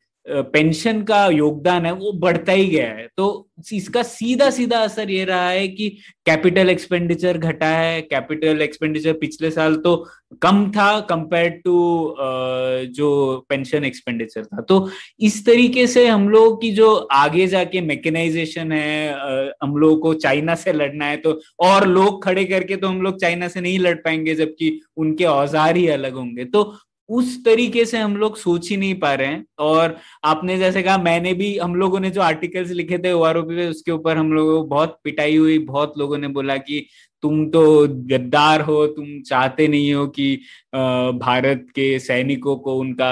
पेंशन का योगदान है वो बढ़ता ही गया है तो इसका सीधा सीधा असर ये रहा है कि कैपिटल एक्सपेंडिचर घटा है कैपिटल एक्सपेंडिचर पिछले साल तो कम था कंपेयर टू जो पेंशन एक्सपेंडिचर था तो इस तरीके से हम लोगों की जो आगे जाके मैकेनाइजेशन है हम लोगों को चाइना से लड़ना है तो और लोग खड़े करके तो हम लोग चाइना से नहीं लड़ पाएंगे जबकि उनके औजार ही अलग होंगे तो उस तरीके से हम लोग सोच ही नहीं पा रहे हैं और आपने जैसे कहा मैंने भी हम लोगों ने जो आर्टिकल्स लिखे थे ओ पे उसके ऊपर हम लोगों को बहुत पिटाई हुई बहुत लोगों ने बोला कि तुम तो गद्दार हो तुम चाहते नहीं हो कि भारत के सैनिकों को उनका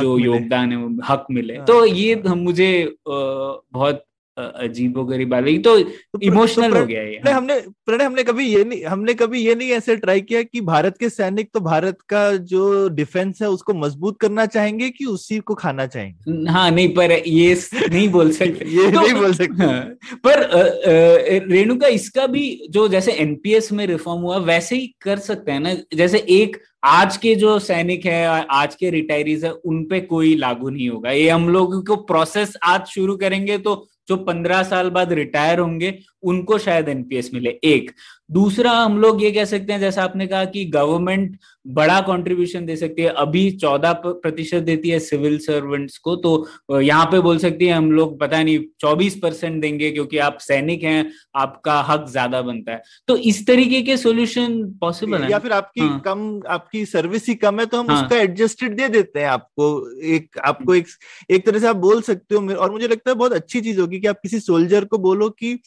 जो योगदान है हक मिले हाँ, तो ये मुझे बहुत अजीबो गरीब हाल तो इमोशनल तो, तो हो गया है हाँ। हमने प्रणय हमने कभी ये नहीं हमने कभी ये नहीं ऐसे ट्राई किया कि भारत के सैनिक तो भारत का जो डिफेंस है उसको मजबूत करना चाहेंगे कि उसी को खाना चाहेंगे हाँ नहीं पर ये नहीं बोल सकते ये तो, नहीं बोल सकते हाँ, पर रेणुका इसका भी जो जैसे एनपीएस में रिफॉर्म हुआ वैसे ही कर सकते हैं ना जैसे एक आज के जो सैनिक है आज के रिटायरीज है उनपे कोई लागू नहीं होगा ये हम लोग को प्रोसेस आज शुरू करेंगे तो जो पंद्रह साल बाद रिटायर होंगे उनको शायद एनपीएस मिले एक दूसरा हम लोग ये कह सकते हैं जैसा आपने कहा कि गवर्नमेंट बड़ा कंट्रीब्यूशन दे सकती है अभी चौदह प्रतिशत देती है सिविल सर्वेंट्स को तो यहाँ पे बोल सकती है हम लोग पता नहीं चौबीस परसेंट देंगे क्योंकि आप सैनिक हैं आपका हक ज्यादा बनता है तो इस तरीके के सोल्यूशन पॉसिबल है या फिर आपकी हाँ। कम आपकी सर्विस ही कम है तो हम हाँ। उसका एडजस्टेड दे देते हैं आपको एक आपको एक, एक तरह से आप बोल सकते हो और मुझे लगता है बहुत अच्छी चीज होगी कि आप किसी सोल्जर को बोलो कि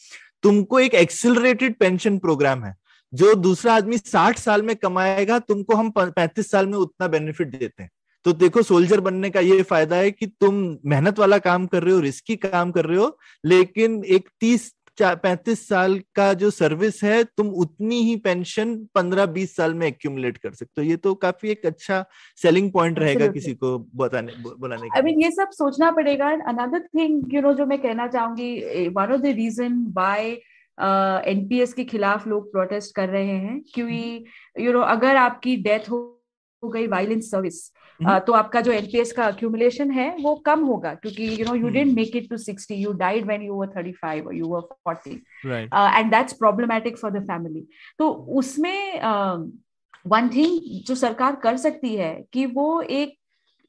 तुमको एक एक्सिलरेटेड पेंशन प्रोग्राम है जो दूसरा आदमी साठ साल में कमाएगा तुमको हम पैंतीस साल में उतना बेनिफिट देते हैं तो देखो सोल्जर बनने का ये फायदा है कि तुम मेहनत वाला काम कर रहे हो रिस्की काम कर रहे हो लेकिन एक तीस पैंतीस साल का जो सर्विस है तुम उतनी ही पेंशन पंद्रह बीस साल में एक्यूमुलेट कर सकते हो ये तो काफी एक अच्छा सेलिंग पॉइंट रहेगा किसी को बताने बुलाने आई I ये सब सोचना पड़ेगा अनदर थिंग यू नो जो मैं कहना चाहूंगी one of the reason by NPS के खिलाफ लोग प्रोटेस्ट कर रहे हैं क्योंकि यू हम्म। नो अगर आपकी डेथ हो गई वायलेंस सर्विस हम्म। तो आपका जो एनपीएस का अक्यूमुलेशन है वो कम होगा क्योंकि you know you don't make it to sixty you died when you were thirty five you were forty and that's problematic for the family तो उसमें वन uh, थिंग जो सरकार कर सकती है कि वो एक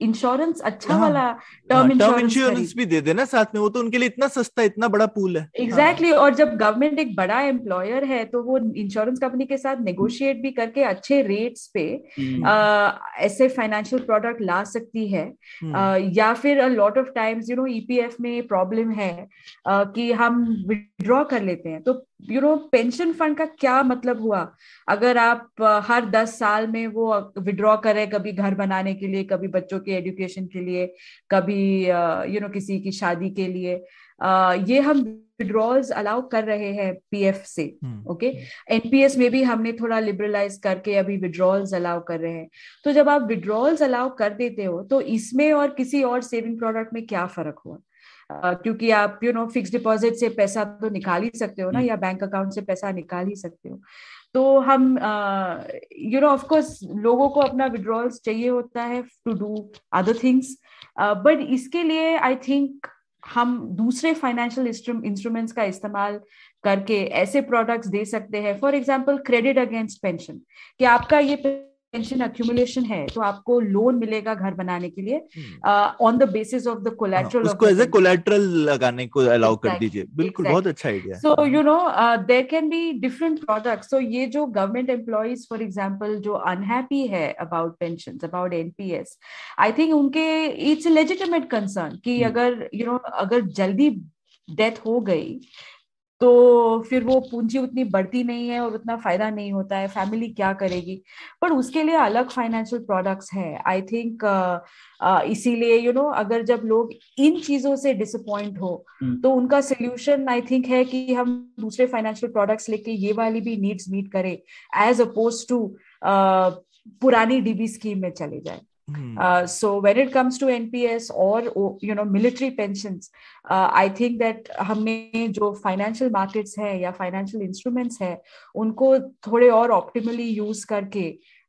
इंश्योरेंस अच्छा हाँ, वाला टर्म हाँ, इंश्योरेंस भी दे देना साथ में वो तो उनके लिए इतना सस्ता इतना बड़ा पूल है एग्जैक्टली exactly, हाँ. और जब गवर्नमेंट एक बड़ा एम्प्लॉयर है तो वो इंश्योरेंस कंपनी के साथ नेगोशिएट भी करके अच्छे रेट्स पे आ, हम्म। ऐसे फाइनेंशियल प्रोडक्ट ला सकती है आ, हम्म। या फिर e a lot of times you know EPF में प्रॉब्लम है आ, कि हम विड्रॉ कर लेते हैं तो यू नो पेंशन फंड का क्या मतलब हुआ अगर आप हर दस साल में वो विड्रॉ करें कभी घर बनाने के लिए कभी बच्चों के एजुकेशन के लिए कभी यू नो किसी की शादी के लिए ये हम विड्रॉल्स अलाउ कर रहे हैं पीएफ से ओके हम्म, एनपीएस हम्म। में भी हमने थोड़ा लिबरलाइज करके अभी विड्रॉल्स अलाउ कर रहे हैं तो जब आप विड्रॉल्स अलाउ कर देते हो तो इसमें और किसी और सेविंग प्रोडक्ट में क्या फर्क हुआ क्योंकि आप यू नो फिक्स डिपॉजिट से पैसा तो निकाल ही सकते हो ना हम्म। या बैंक अकाउंट से पैसा निकाल ही सकते हो तो हम यू नो ऑफकोर्स लोगों को अपना विड्रॉल्स चाहिए होता है to do other things but इसके लिए आई थिंक हम दूसरे फाइनेंशियल इंस्ट्रूमेंट्स का इस्तेमाल करके ऐसे प्रोडक्ट्स दे सकते हैं for example credit against pension कि आपका ये पेंशन अक्यूमुलेशन है तो आपको लोन मिलेगा घर बनाने के लिए on the basis of the collateral उसको एज ए कोलेट्रल लगाने को अलाउ exactly, कर दीजिए बिल्कुल exactly. बहुत अच्छा idea so you know there can be different product so ये जो गवर्नमेंट एम्प्लॉइज फॉर एग्जाम्पल जो अनहैप्पी है about pension about NPS I think उनके इट्स लेजिटिमेट कंसर्न की hmm. अगर यू you नो know, अगर जल्दी डेथ हो गई तो फिर वो पूंजी उतनी बढ़ती नहीं है और उतना फायदा नहीं होता है फैमिली क्या करेगी पर उसके लिए अलग फाइनेंशियल प्रोडक्ट्स है आई थिंक इसीलिए यू नो अगर जब लोग इन चीजों से डिसअपॉइंट हो हम्म। तो उनका सोल्यूशन आई थिंक है कि हम दूसरे फाइनेंशियल प्रोडक्ट्स लेके ये वाली भी नीड्स मीट करें एज अपोज टू पुरानी डीबी स्कीम में चले जाए Uh, so when it comes to NPS or you know military pensions, uh, I think that हमने जो financial markets हैं या financial instruments हैं उनको थोड़े और optimally use करके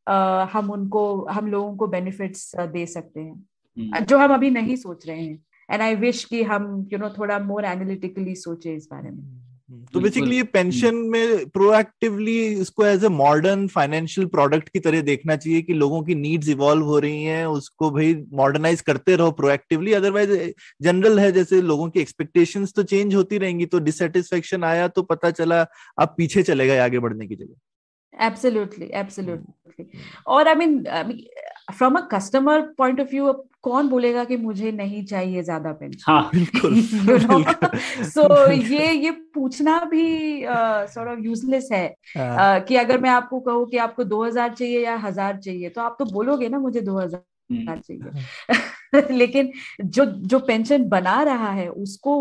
uh, हम उनको हम लोगों को benefits दे सकते हैं जो हम अभी नहीं सोच रहे हैं एंड आई विश कि हम यू you नो know, थोड़ा मोर एनालिटिकली सोचे इस बारे में तो बेसिकली ये पेंशन हम्म। में प्रोएक्टिवली इसको as a modern financial product की तरह देखना चाहिए कि लोगों की नीड्स इवॉल्व हो रही हैं उसको भाई मॉडर्नाइज करते रहो प्रोएक्टिवली अदरवाइज जनरल है जैसे लोगों की एक्सपेक्टेशंस तो चेंज होती रहेंगी तो डिससेटिस्फेक्शन आया तो पता चला अब पीछे चले गए आगे बढ़ने की जगह एब्सोल्युटली हम्म। एब्सोल्युटली और I mean from a customer point of view कौन बोलेगा कि मुझे नहीं चाहिए ज्यादा पेंशन हाँ बिल्कुल सो so, ये ये पूछना भी सॉर्ट ऑफ यूजलेस है uh, कि अगर मैं आपको कहूँ कि आपको दो हजार चाहिए या हजार चाहिए तो आप तो बोलोगे ना मुझे दो हजार हम्म। चाहिए हाँ। लेकिन जो जो पेंशन बना रहा है उसको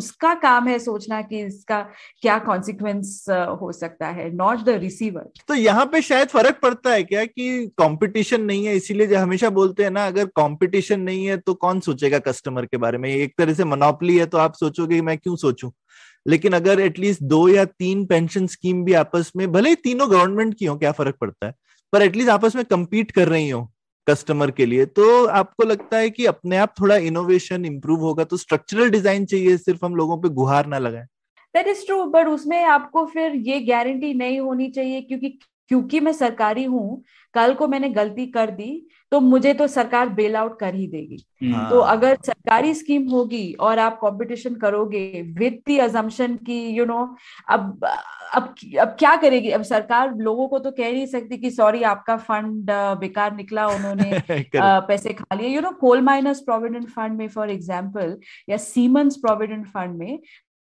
उसका काम है सोचना कि इसका क्या कॉन्सिक्वेंस हो सकता है नॉट द रिसीवर तो यहाँ पे शायद फर्क पड़ता है क्या कि कंपटीशन नहीं है इसीलिए हमेशा बोलते हैं ना अगर कंपटीशन नहीं है तो कौन सोचेगा कस्टमर के बारे में एक तरह से मनोपली है तो आप सोचोगे मैं क्यों सोचू लेकिन अगर एटलीस्ट दो या तीन पेंशन स्कीम भी आपस में भले ही तीनों गवर्नमेंट की हो क्या फर्क पड़ता है पर एटलीस्ट आपस में कम्पीट कर रही हो कस्टमर के लिए तो आपको लगता है कि अपने आप थोड़ा इनोवेशन इंप्रूव होगा तो स्ट्रक्चरल डिजाइन चाहिए सिर्फ हम लोगों पे गुहार ना लगाए दैट इज ट्रू बट उसमें आपको फिर ये गारंटी नहीं होनी चाहिए क्योंकि क्योंकि मैं सरकारी हूं कल को मैंने गलती कर दी तो मुझे तो सरकार बेल आउट कर ही देगी हाँ। तो अगर सरकारी स्कीम होगी और आप कंपटीशन करोगे विद दी अजम्पशन की यू you नो know, अब अब अब क्या करेगी अब सरकार लोगों को तो कह नहीं सकती कि सॉरी आपका फंड बेकार निकला उन्होंने पैसे खा लिए you know coal miners provident fund में फॉर एग्जाम्पल या सीमेंस प्रोविडेंट फंड में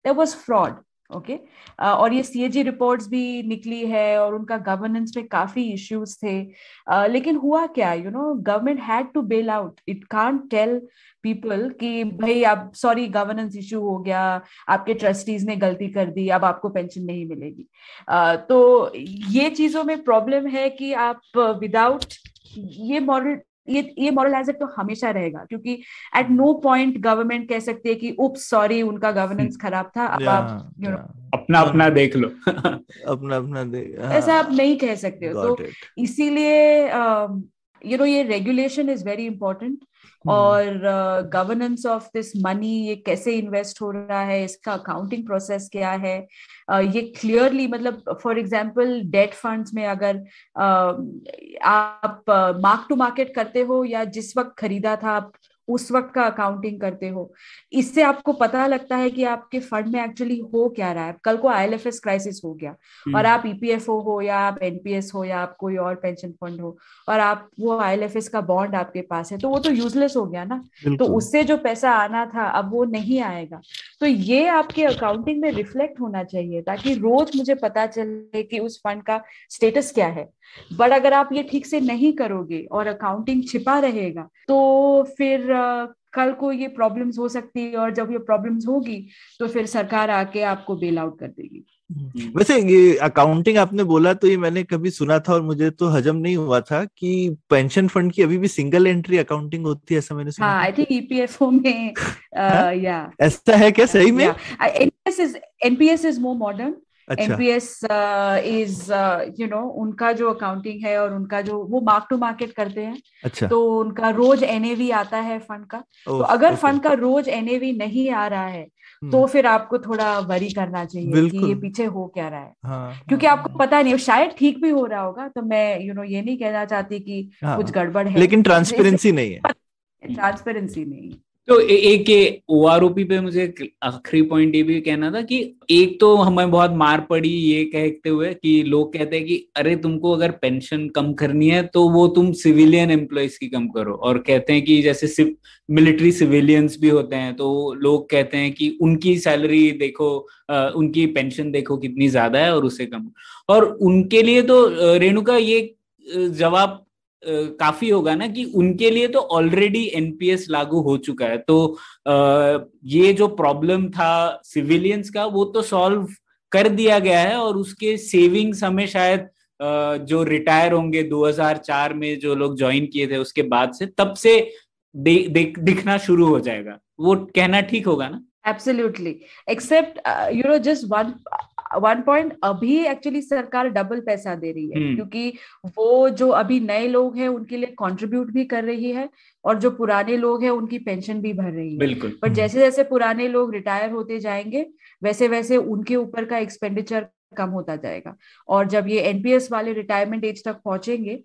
there was fraud okay okay? Uh, और ये सीएजी रिपोर्ट्स भी निकली है और उनका गवर्नेंस पे काफी इश्यूज थे uh, लेकिन हुआ क्या you know government had to bail out it can't tell people कि भाई आप सॉरी गवर्नेंस इशू हो गया आपके ट्रस्टीज ने गलती कर दी अब आपको पेंशन नहीं मिलेगी uh, तो ये चीजों में प्रॉब्लम है कि आप विदाउट ये मॉडल ये ये मॉरल हैजर्ड तो हमेशा रहेगा क्योंकि एट नो पॉइंट गवर्नमेंट कह सकती है कि उप सॉरी उनका गवर्नेंस hmm. खराब था अब आप यू नो अपना अपना देख लो अपना अपना देख हाँ। ऐसा आप नहीं कह सकते हो तो इसीलिए यू नो ये regulation is very important Hmm. और गवर्नेंस ऑफ दिस मनी ये कैसे इन्वेस्ट हो रहा है इसका अकाउंटिंग प्रोसेस क्या है uh, ये क्लियरली मतलब फॉर एग्जांपल डेट फंड्स में अगर uh, आप मार्क टू मार्केट करते हो या जिस वक्त खरीदा था आप उस वक्त का अकाउंटिंग करते हो इससे आपको पता लगता है कि आपके फंड में एक्चुअली हो क्या रहा है कल को आई क्राइसिस हो गया हम्म। और आप ईपीएफओ e हो या आप एनपीएस हो या आप कोई और पेंशन फंड हो और आप वो आई का बॉन्ड आपके पास है तो वो तो यूजलेस हो गया ना तो उससे जो पैसा आना था अब वो नहीं आएगा तो ये आपके अकाउंटिंग में रिफ्लेक्ट होना चाहिए ताकि रोज मुझे पता चले कि उस फंड का स्टेटस क्या है बट अगर आप ये ठीक से नहीं करोगे और अकाउंटिंग छिपा रहेगा तो फिर कल को ये प्रॉब्लम्स हो सकती है और जब ये प्रॉब्लम्स होगी तो फिर सरकार आके आपको बेल आउट कर देगी हम्म। वैसे ये अकाउंटिंग आपने बोला तो ये मैंने कभी सुना था और मुझे तो हजम नहीं हुआ था कि पेंशन फंड की अभी भी सिंगल एंट्री अकाउंटिंग होती है ऐसा मैंने सुना आई थिंक ईपीएफओ में आ, या हाँ? ऐसा है क्या सही में NPS is NPS is more modern NPS is you know उनका जो अकाउंटिंग है और उनका जो वो मार्क टू मार्केट करते हैं अच्छा. तो उनका रोज एनएवी आता है फंड का ओ, तो अगर फंड का रोज एनएवी नहीं आ रहा है तो हम्म। फिर आपको थोड़ा वरी करना चाहिए कि ये पीछे हो क्या रहा है हाँ, क्योंकि हाँ, आपको पता नहीं शायद ठीक भी हो रहा होगा तो मैं यू you नो know, ये नहीं कहना चाहती कि हाँ, कुछ हाँ। गड़बड़ है लेकिन ट्रांसपेरेंसी नहीं है ट्रांसपेरेंसी नहीं तो ए, एक ये ओ आर ओपी पे मुझे आखिरी पॉइंट ये भी कहना था कि एक तो हमें बहुत मार पड़ी ये कहते हुए कि लोग कहते हैं कि अरे तुमको अगर पेंशन कम करनी है तो वो तुम सिविलियन एम्प्लॉयज की कम करो और कहते हैं कि जैसे सिर्फ मिलिट्री सिविलियंस भी होते हैं तो लोग कहते हैं कि उनकी सैलरी देखो आ, उनकी पेंशन देखो कितनी ज्यादा है और उसे कम और उनके लिए तो रेणुका ये जवाब काफी होगा ना कि उनके लिए तो ऑलरेडी एनपीएस लागू हो चुका है तो आ, ये जो प्रॉब्लम था सिविलियंस का वो तो सॉल्व कर दिया गया है और उसके सेविंग्स हमें शायद जो रिटायर होंगे 2004 में जो लोग ज्वाइन किए थे उसके बाद से तब से दे, दे, दिखना शुरू हो जाएगा वो कहना ठीक होगा ना absolutely except you know just one one point अभी एक्चुअली सरकार डबल पैसा दे रही है hmm. क्योंकि वो जो अभी नए लोग हैं उनके लिए कंट्रीब्यूट भी कर रही है और जो पुराने लोग हैं उनकी पेंशन भी भर रही है बिल्कुल पर हम्म। जैसे जैसे पुराने लोग रिटायर होते जाएंगे वैसे वैसे उनके ऊपर का एक्सपेंडिचर कम होता जाएगा और जब ये एनपीएस वाले रिटायरमेंट एज तक पहुंचेंगे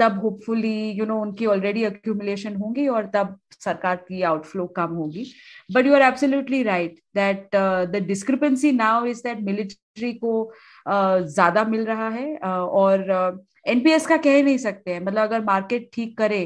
तब होपफुली यू नो उनकी ऑलरेडी अक्यूमुलेशन होंगी और तब सरकार की आउटफ्लो कम होगी but you are absolutely right that the discrepancy now is that military को uh, ज्यादा मिल रहा है uh, और एनपीएस uh, का कह ही नहीं सकते हैं मतलब अगर मार्केट ठीक करे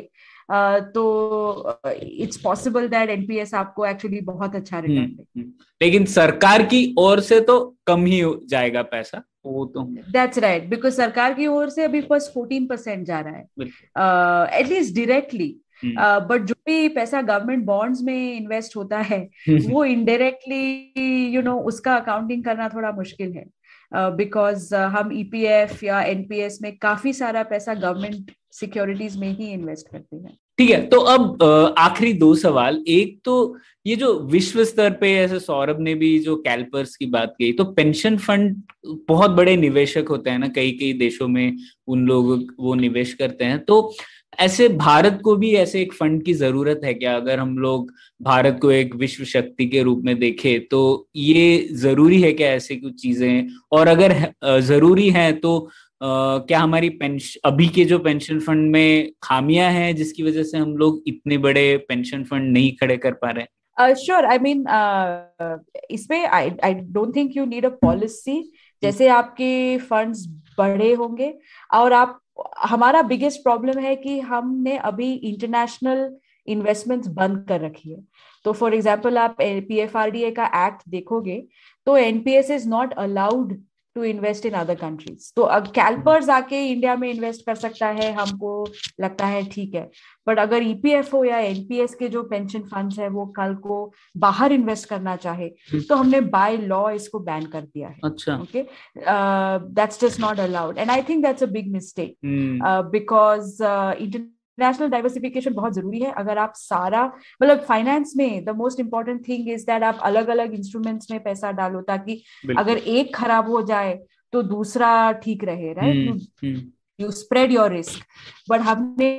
तो इट्स पॉसिबल दैट एनपीएस आपको एक्चुअली बहुत अच्छा रिटर्न हम्म, हम्म। लेकिन सरकार की ओर से तो कम ही जाएगा पैसा वो तो दैट्स राइट बिकॉज सरकार की ओर से अभी फर्स्ट फोर्टीन परसेंट जा रहा है एटलीस्ट डिरेक्टली बट जो भी पैसा गवर्नमेंट बॉन्ड्स में इन्वेस्ट होता है हम्म, वो इनडायरेक्टली यू नो उसका अकाउंटिंग करना थोड़ा मुश्किल है बिकॉज हम ईपीएफ e या एनपीएस में काफी सारा पैसा गवर्नमेंट सिक्योरिटीज में ही इन्वेस्ट करते हैं ठीक है तो अब आखिरी दो सवाल एक तो ये जो विश्व स्तर पे ऐसे सौरभ ने भी जो कैल्पर्स की बात की तो पेंशन फंड बहुत बड़े निवेशक होते हैं ना कई कई देशों में उन लोग वो निवेश करते हैं तो ऐसे भारत को भी ऐसे एक फंड की जरूरत है क्या अगर हम लोग भारत को एक विश्व शक्ति के रूप में देखें तो ये जरूरी है क्या ऐसे कुछ चीजें और अगर जरूरी है तो क्या हमारी पेंशन अभी के जो पेंशन फंड में खामियां हैं जिसकी वजह से हम लोग इतने बड़े पेंशन फंड नहीं खड़े कर पा रहे श्योर आई मीन इसमें I I don't think you need a policy जैसे आपके फंड्स बड़े होंगे और आप हमारा बिगेस्ट प्रॉब्लम है कि हमने अभी इंटरनेशनल इन्वेस्टमेंट्स बंद कर रखी है तो फॉर एग्जाम्पल आप P F R D A का एक्ट देखोगे तो NPS is not allowed to invest in other countries तो अब कैल्पर्स mm-hmm. आके इंडिया में इन्वेस्ट कर सकता है हमको लगता है ठीक है बट अगर ईपीएफओ e या एनपीएस के जो पेंशन फंड्स है वो कल को बाहर इन्वेस्ट करना चाहे hmm. तो हमने बाय लॉ इसको बैन कर दिया है okay that's just not allowed and I think that's a big mistake because international diversification बहुत जरूरी है अगर आप सारा मतलब फाइनेंस में the most important thing is that आप अलग अलग इंस्ट्रूमेंट्स में पैसा डालो ताकि अगर एक खराब हो जाए तो दूसरा ठीक रहे right you spread your risk but हमने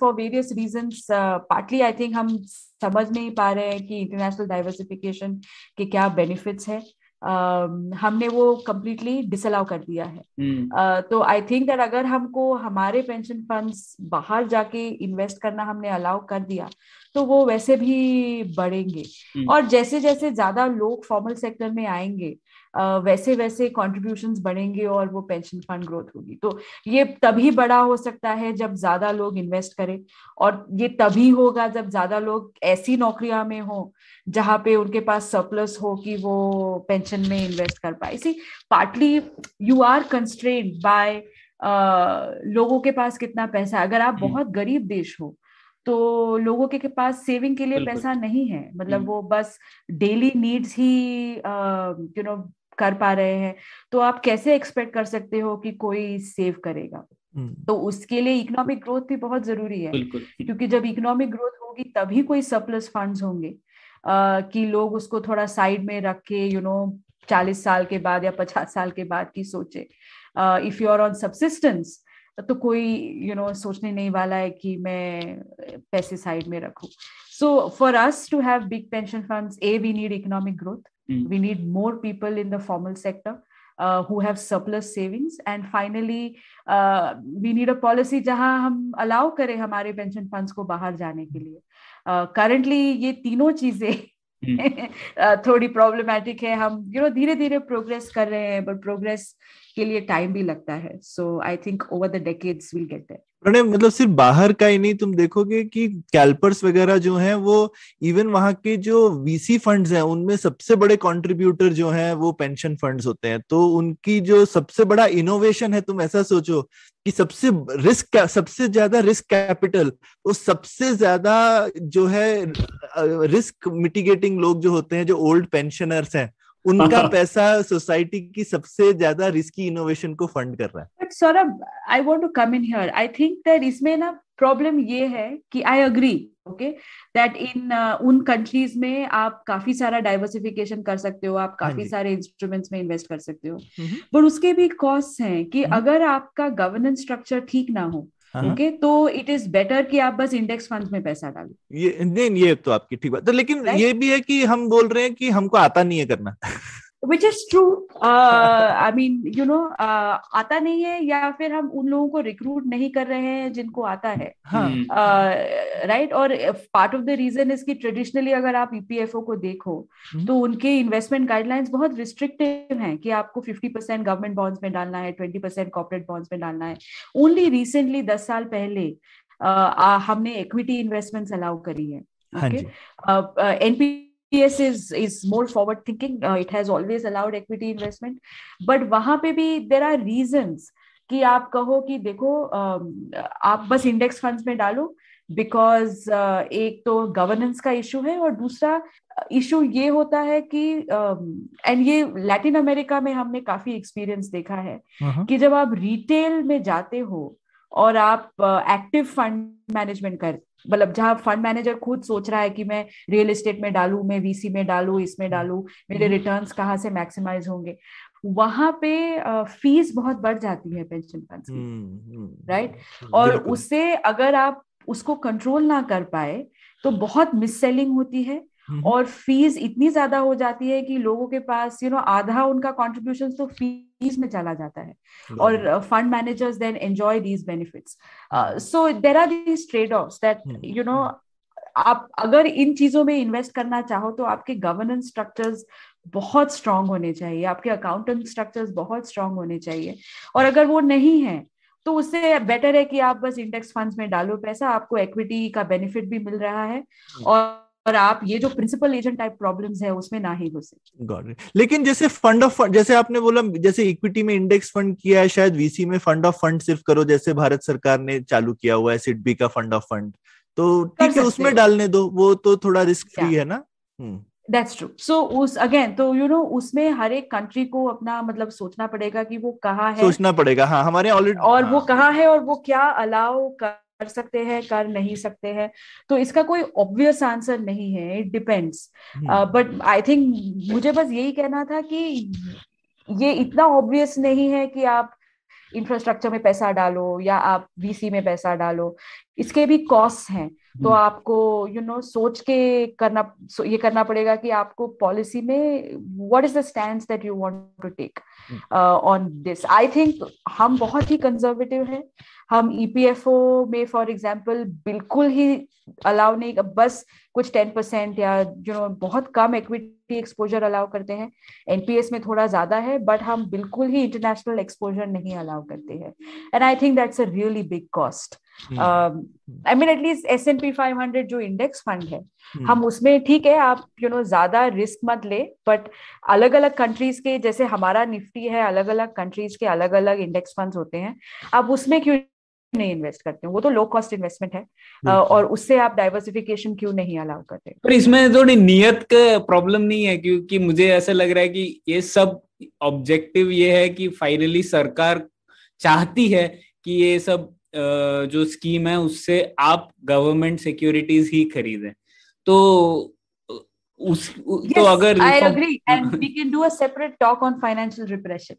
for various reason partly I think हम समझ नहीं पा रहे हैं कि इंटरनेशनल डाइवर्सिफिकेशन के क्या बेनिफिट्स है हमने वो कम्प्लीटली डिसअलाउ कर दिया है हम्म। तो आई थिंक दैट अगर हमको हमारे पेंशन फंड्स बाहर जाके इन्वेस्ट करना हमने अलाउ कर दिया तो वो वैसे भी बढ़ेंगे हम्म। और जैसे जैसे ज्यादा लोग फॉर्मल सेक्टर में आएंगे वैसे वैसे कॉन्ट्रीब्यूशन बढ़ेंगे और वो पेंशन फंड ग्रोथ होगी तो ये तभी बड़ा हो सकता है जब ज्यादा लोग इन्वेस्ट करें और ये तभी होगा जब ज्यादा लोग ऐसी नौकरियां में हो जहाँ पे उनके पास सरप्लस हो कि वो पेंशन में इन्वेस्ट कर पाए इसी partly you are constrain by लोगों के पास कितना पैसा अगर आप हम्म। बहुत गरीब देश हो तो लोगों के, के पास सेविंग के लिए पैसा नहीं है मतलब हम्म। वो बस डेली नीड्स ही यू नो कर पा रहे हैं तो आप कैसे एक्सपेक्ट कर सकते हो कि कोई सेव करेगा हम्म। तो उसके लिए इकोनॉमिक ग्रोथ भी बहुत जरूरी है क्योंकि जब इकोनॉमिक ग्रोथ होगी तभी कोई सरप्लस फंड्स होंगे कि लोग उसको थोड़ा साइड में रख के यू नो चालीस साल के बाद या पचास साल के बाद की सोचे if you are on subsistence तो कोई यू you नो know, सोचने नहीं वाला है कि मैं पैसे साइड में रखू so for us to have big pension funds uh we need economic growth Mm. We need more people in the formal sector. Uh, who have surplus savings and finally uh, we need a policy जहां हम allow करें हमारे pension funds को बाहर जाने के लिए uh, currently ये तीनों चीजें थोड़ी प्रॉब्लमैटिक है हम यू नो धीरे धीरे प्रोग्रेस कर रहे हैं बट प्रोग्रेस के लिए टाइम भी लगता है so I think over the decades will get that Pranay मतलब सिर्फ बाहर का ही नहीं तुम देखोगे कि कैल्पर्स वगैरह जो हैं वो इवन वहां के जो वीसी फंड्स हैं उनमें सबसे बड़े कंट्रीब्यूटर जो हैं वो पेंशन फंड्स होते हैं तो उनकी जो सबसे बड़ा इनोवेशन है तुम ऐसा सोचो कि सबसे रिस्क सबसे ज्यादा रिस्क कैपिटल वो सबसे ज्यादा जो है रिस्क मिटिगेटिंग लोग जो होते हैं जो ओल्ड पेंशनर्स हैं उनका पैसा सोसाइटी की सबसे ज्यादा रिस्की इनोवेशन को फंड कर रहा है but Saurabh I want to come in here I think that इसमें ना प्रॉब्लम ये है कि I agree okay that in उन कंट्रीज में आप काफी सारा डाइवर्सिफिकेशन कर सकते हो आप काफी हाँ सारे इंस्ट्रूमेंट्स में इन्वेस्ट कर सकते हो बट हम्म। उसके भी कॉस्ट हैं कि हम्म। अगर आपका गवर्नेंस स्ट्रक्चर ठीक ना हो हाँ, हाँ। ओके तो इट इज बेटर कि आप बस इंडेक्स फंड में पैसा डालो ये नहीं ये तो आपकी ठीक बात तो लेकिन ये भी है कि हम बोल रहे हैं कि हमको आता नहीं है करना which is true I mean you know आता नहीं है या फिर हम उन लोगों को रिक्रूट नहीं कर रहे हैं जिनको आता है राइट हाँ. hmm. uh, और पार्ट ऑफ द रीजन की ट्रेडिशनली अगर आप ईपीएफओ e को देखो hmm. तो उनके इन्वेस्टमेंट गाइडलाइंस बहुत रिस्ट्रिक्टिव हैं कि आपको 50 परसेंट गवर्नमेंट बॉन्ड्स में डालना है 20 परसेंट कॉर्पोरेट बॉन्ड्स में डालना है ओनली रिसेंटली दस साल पहले uh, हमने इक्विटी इन्वेस्टमेंट्स अलाउ करी है एनपी हाँ S is is more forward thinking it has always allowed equity investment but वहां पे भी देर आर रीजन कि आप कहो कि देखो um, आप बस इंडेक्स फंड्स में डालो बिकॉज uh, एक तो गवर्नेंस का इशू है और दूसरा इशू uh, ये होता है कि एंड um, ये लैटिन अमेरिका में हमने काफी एक्सपीरियंस देखा है uh-huh. कि जब आप रिटेल में जाते हो और आप एक्टिव फंड मैनेजमेंट कर मतलब जहाँ फंड मैनेजर खुद सोच रहा है कि मैं रियल एस्टेट में डालू मैं वीसी में डालू इसमें डालू मेरे रिटर्न हम्म। कहाँ से मैक्सिमाइज होंगे वहां पे फीस बहुत बढ़ जाती है पेंशन फंड की राइट हम्म, हम्म, और उससे अगर आप उसको कंट्रोल ना कर पाए तो बहुत मिससेलिंग होती है हम्म। और फीस इतनी ज्यादा हो जाती है कि लोगों के पास यू नो आधा उनका कॉन्ट्रीब्यूशन तो फीस में चला जाता है और fund managers then enjoy these benefits so there are these trade off that you know आप अगर इन चीजों में इन्वेस्ट करना चाहो तो आपके गवर्नेंस स्ट्रक्चर्स बहुत स्ट्रांग होने चाहिए आपके अकाउंटेंट स्ट्रक्चर्स बहुत स्ट्रांग होने चाहिए और अगर वो नहीं है तो उससे बेटर है कि आप बस इंडेक्स फंड्स में डालो पैसा आपको इक्विटी का बेनिफिट भी मिल रहा है hmm. और पर आप ये जो प्रिंसिपल एजेंट टाइप प्रॉब्लम्स है उसमें ना ही घुसे लेकिन जैसे फंड ऑफ फंड जैसे आपने बोला जैसे इक्विटी में इंडेक्स फंड किया है शायद वीसी में फंड ऑफ फंड सिर्फ करो जैसे भारत सरकार ने चालू किया हुआ है सिडबी का फंड ऑफ फंड तो ठीक है उसमें डालने दो वो तो थोड़ा रिस्क फ्री है ना दैट्स ट्रू सो उस अगेन तो यू नो उसमें हर एक कंट्री को अपना मतलब सोचना पड़ेगा कि वो कहा है सोचना पड़ेगा हाँ हमारे ऑलरेडी और हाँ, वो कहा है और वो क्या अलाउ कर कर सकते हैं कर नहीं सकते हैं तो इसका कोई ऑब्वियस आंसर नहीं है it depends but I think मुझे बस यही कहना था कि ये इतना ऑब्वियस नहीं है कि आप इंफ्रास्ट्रक्चर में पैसा डालो या आप वीसी में पैसा डालो इसके भी कॉस्ट हैं तो हम्म। आपको यू you नो know, सोच के करना ये करना पड़ेगा कि आपको पॉलिसी में what is the stand that you want to take on this I think हम बहुत ही कंजर्वेटिव हैं हम ईपीएफओ e में फॉर एग्जांपल बिल्कुल ही अलाउ नहीं बस कुछ टेन परसेंट या यू नो बहुत कम इक्विटी एक्सपोजर अलाउ करते हैं एनपीएस में थोड़ा ज्यादा है बट हम बिल्कुल ही इंटरनेशनल एक्सपोजर नहीं अलाउ करते हैं and I think that's a really big cost I mean at least S and P five hundred जो इंडेक्स फंड है हम्म। हम उसमें ठीक है आप यू you नो know, ज्यादा रिस्क मत ले बट अलग अलग कंट्रीज के जैसे हमारा निफ्टी है अलग अलग कंट्रीज के अलग अलग इंडेक्स फंड होते हैं आप उसमें क्यों नहीं इन्वेस्ट करते हैं वो तो लो कॉस्ट इन्वेस्टमेंट है और उससे आप डाइवर्सिफिकेशन क्यों नहीं अलाउ करते पर इसमें थोड़ी नियत का प्रॉब्लम नहीं है क्योंकि मुझे ऐसा लग रहा है कि ये सब ऑब्जेक्टिव ये है कि फाइनली सरकार चाहती है कि ये सब जो स्कीम है उससे आप गवर्नमेंट सिक्योरिटीज ही खरीदें तो उस तो yes, तो अगर I agree and we can do a separate talk on financial repression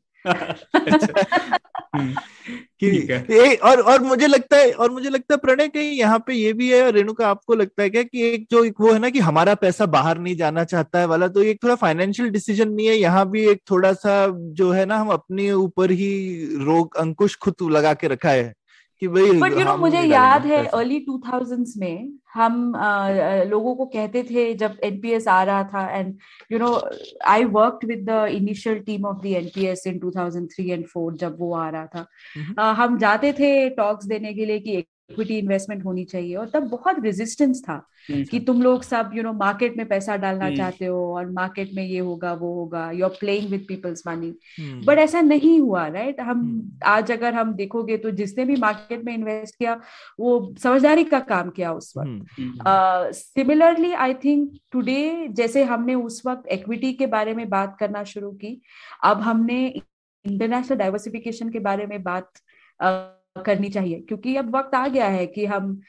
uh, हम्म। और और मुझे लगता है और मुझे लगता है प्रणय कहीं यहाँ पे ये भी है और रेणुका आपको लगता है क्या कि एक जो एक वो है ना कि हमारा पैसा बाहर नहीं जाना चाहता है वाला तो एक थोड़ा फाइनेंशियल डिसीजन नहीं है यहाँ भी एक थोड़ा सा जो है ना हम अपने ऊपर ही रोग अंकुश खुद लगा के रखा है कि भाई बट यू नो मुझे याद है अर्ली टू थाउजेंड्स में हम आ, लोगों को कहते थे जब एनपीएस आ रहा था and you know I work with the initial team of the NPS in 2003 and 4 जब वो आ रहा था आ, हम्म। हम जाते थे टॉक्स देने के लिए कि इक्विटी इन्वेस्टमेंट होनी चाहिए और तब बहुत रेजिस्टेंस था हम्म। कि तुम लोग सब यू नो मार्केट में पैसा डालना हम्म। चाहते हो और मार्केट में ये होगा वो होगा you are playing with people's money but ऐसा नहीं हुआ राइट right? हम हम्म। आज अगर हम देखोगे तो जिसने भी मार्केट में इन्वेस्ट किया वो समझदारी का काम किया उस वक्त सिमिलरली आई थिंक टूडे जैसे हमने उस वक्त इक्विटी के बारे में बात करना शुरू की अब हमने इंटरनेशनल डाइवर्सिफिकेशन के बारे में बात uh, करनी चाहिए क्योंकि अब वक्त आ गया है कि हम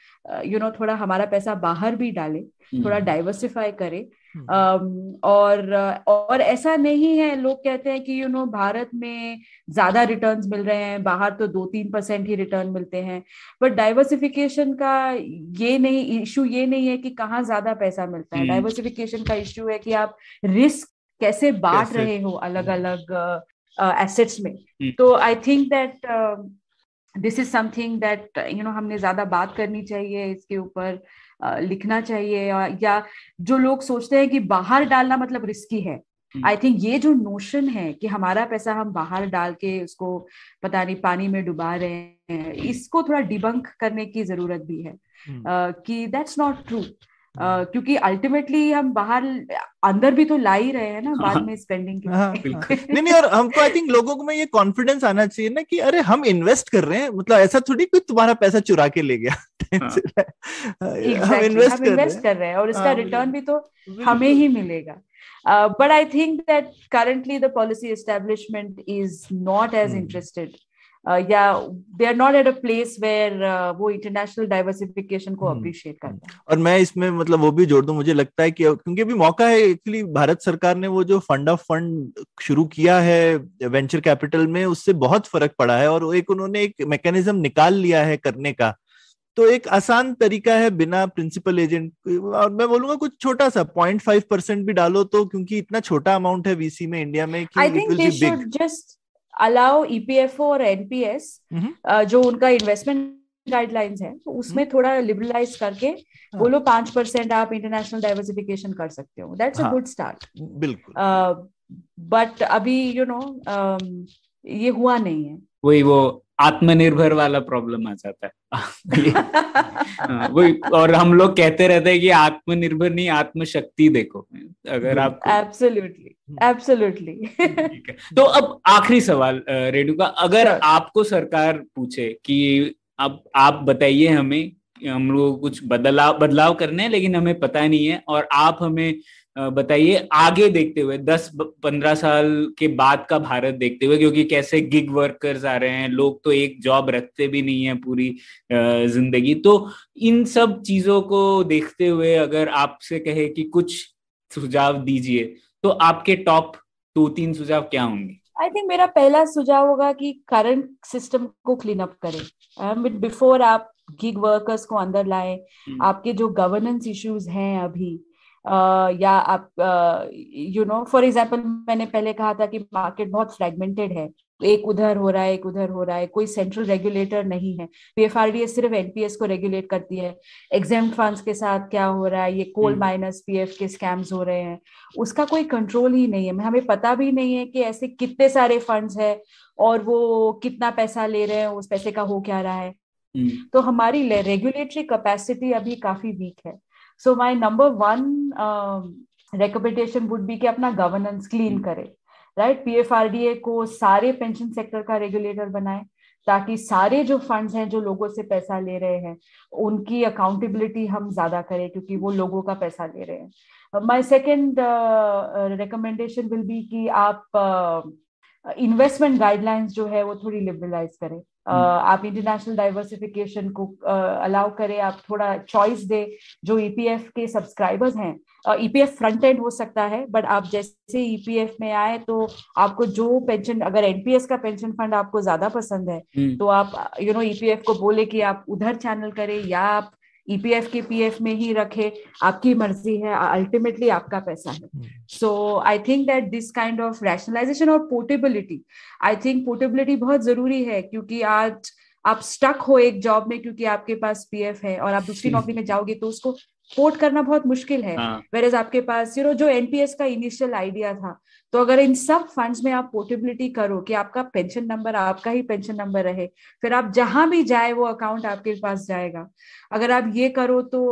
यू नो थोड़ा हमारा पैसा बाहर भी डाले थोड़ा डाइवर्सिफाई हम्म। करें हम्म। और और ऐसा नहीं है लोग कहते हैं कि यू नो भारत में ज्यादा रिटर्न मिल रहे हैं बाहर तो दो तीन परसेंट ही रिटर्न मिलते हैं बट डाइवर्सिफिकेशन का ये नहीं इशू ये नहीं है कि कहाँ ज्यादा पैसा मिलता है डाइवर्सिफिकेशन हम्म। का इश्यू है कि आप रिस्क कैसे बांट रहे हो अलग अलग एसेट्स में तो I think that this is something that you know हमने ज्यादा बात करनी चाहिए इसके ऊपर लिखना चाहिए या जो लोग सोचते हैं कि बाहर डालना मतलब रिस्की है आई hmm. थिंक ये जो नोशन है कि हमारा पैसा हम बाहर डाल के उसको पता नहीं पानी में डुबा रहे हैं इसको थोड़ा डिबंक करने की जरूरत भी है hmm. कि दैट्स नॉट ट्रू हाँ। क्योंकि अल्टीमेटली हम बाहर अंदर भी तो ला ही रहे हैं ना हाँ। बाद में स्पेंडिंग के हाँ, बिल्कुल नहीं नहीं और हमको आई थिंक लोगों को में ये कॉन्फिडेंस आना चाहिए ना कि अरे हम इन्वेस्ट कर रहे हैं मतलब ऐसा थोड़ी कि तुम्हारा पैसा चुरा के ले गया हाँ, हम इन्वेस्ट हम कर, इन्वेस्ट कर रहे हैं और इसका रिटर्न हाँ, भी तो हमें ही मिलेगा but I think that currently the policy establishment is not as interested uh, या they are not at a place where वो इंटरनेशनल डाइवर्सिफिकेशन को अप्रिशिएट hmm. करते हैं और मैं इसमें मतलब वो भी जोड़ दूं मुझे लगता है कि क्योंकि अभी मौका है एक्चुअली भारत सरकार ने वो जो फंड ऑफ फंड शुरू किया है वेंचर कैपिटल में उससे बहुत फर्क पड़ा है और एक उन्होंने एक मैकेनिज्म निकाल लिया है करने का तो एक आसान तरीका है बिना प्रिंसिपल एजेंट और मैं बोलूंगा कुछ छोटा सा पॉइंट फाइव परसेंट भी डालो तो क्योंकि इतना छोटा अमाउंट है वीसी में इंडिया में कि I think just allow EPFO और एनपीएस जो उनका इन्वेस्टमेंट गाइडलाइंस है तो उसमें mm-hmm. थोड़ा लिबरलाइज करके बोलो हाँ। पांच परसेंट आप इंटरनेशनल डाइवर्सिफिकेशन कर सकते हो दैट्स अ गुड स्टार्ट बिल्कुल बट uh, अभी you you know know, um, ये हुआ नहीं है वही वो आत्मनिर्भर वाला प्रॉब्लम आ जाता है हाँ, वो और हम लोग कहते रहते हैं कि आत्मनिर्भर नहीं आत्मशक्ति देखो अगर आप एब्सोल्युटली एब्सोल्युटली तो अब आखिरी सवाल रेणुका अगर sure. आपको सरकार पूछे कि अब आप बताइए हमें हम लोग कुछ बदलाव बदलाव करने हैं लेकिन हमें पता नहीं है और आप हमें बताइए आगे देखते हुए दस पंद्रह साल के बाद का भारत देखते हुए क्योंकि कैसे गिग वर्कर्स आ रहे हैं लोग तो एक जॉब रखते भी नहीं है पूरी जिंदगी तो इन सब चीजों को देखते हुए अगर आपसे कहे कि कुछ सुझाव दीजिए तो आपके टॉप दो तीन सुझाव क्या होंगे आई थिंक मेरा पहला सुझाव होगा कि करंट सिस्टम को क्लीन अप करें बिफोर आप गिग वर्कर्स को अंदर लाए हम्म। आपके जो गवर्नेंस इश्यूज हैं अभी या आप यू नो फॉर एग्जाम्पल मैंने पहले कहा था कि मार्केट बहुत फ्रेगमेंटेड है एक उधर हो रहा है एक उधर हो रहा है कोई सेंट्रल रेगुलेटर नहीं है पीएफआरडीए सिर्फ एनपीएस को रेगुलेट करती है एग्जाम फंड्स के साथ क्या हो रहा है ये कोल माइनस पीएफ के स्कैम्स हो रहे हैं उसका कोई कंट्रोल ही नहीं है हमें पता भी नहीं है कि ऐसे कितने सारे फंड्स है और वो कितना पैसा ले रहे हैं उस पैसे का हो क्या रहा है हम्म। तो हमारी रेगुलेटरी कैपेसिटी अभी काफी वीक है so my number one recommendation would be कि अपना गवर्नेंस क्लीन करे right P F R D A को सारे पेंशन सेक्टर का रेगुलेटर बनाए ताकि सारे जो फंड्स हैं जो लोगों से पैसा ले रहे हैं उनकी अकाउंटेबिलिटी हम ज्यादा करें क्योंकि वो लोगों का पैसा ले रहे हैं my second recommendation will be कि आप uh, इन्वेस्टमेंट गाइडलाइंस जो है वो थोड़ी लिबरलाइज करें Uh, आप इंटरनेशनल डाइवर्सिफिकेशन को अलाउ uh, करें आप थोड़ा चॉइस दे जो ईपीएफ e के सब्सक्राइबर्स हैं ईपीएफ फ्रंट एंड हो सकता है बट आप जैसे ईपीएफ e में आए तो आपको जो पेंशन अगर एनपीएस का पेंशन फंड आपको ज्यादा पसंद है hmm. तो आप यू नो ईपीएफ को बोले कि आप उधर चैनल करें या आप ईपीएफ e के पीएफ में ही रखे आपकी मर्जी है अल्टीमेटली आपका पैसा है so I think that this kind of rationalization और पोर्टेबिलिटी आई थिंक पोर्टेबिलिटी बहुत जरूरी है क्योंकि आज आप स्टक हो एक जॉब में क्योंकि आपके पास पीएफ है और आप दूसरी नौकरी में जाओगे तो उसको पोर्ट करना बहुत मुश्किल है वेर हाँ. आपके पास यू नो जो एनपीएस का इनिशियल आइडिया था तो अगर इन सब फंड्स में आप पोर्टेबिलिटी करो कि आपका पेंशन नंबर आपका ही पेंशन नंबर रहे फिर आप जहां भी जाए वो अकाउंट आपके पास जाएगा अगर आप ये करो तो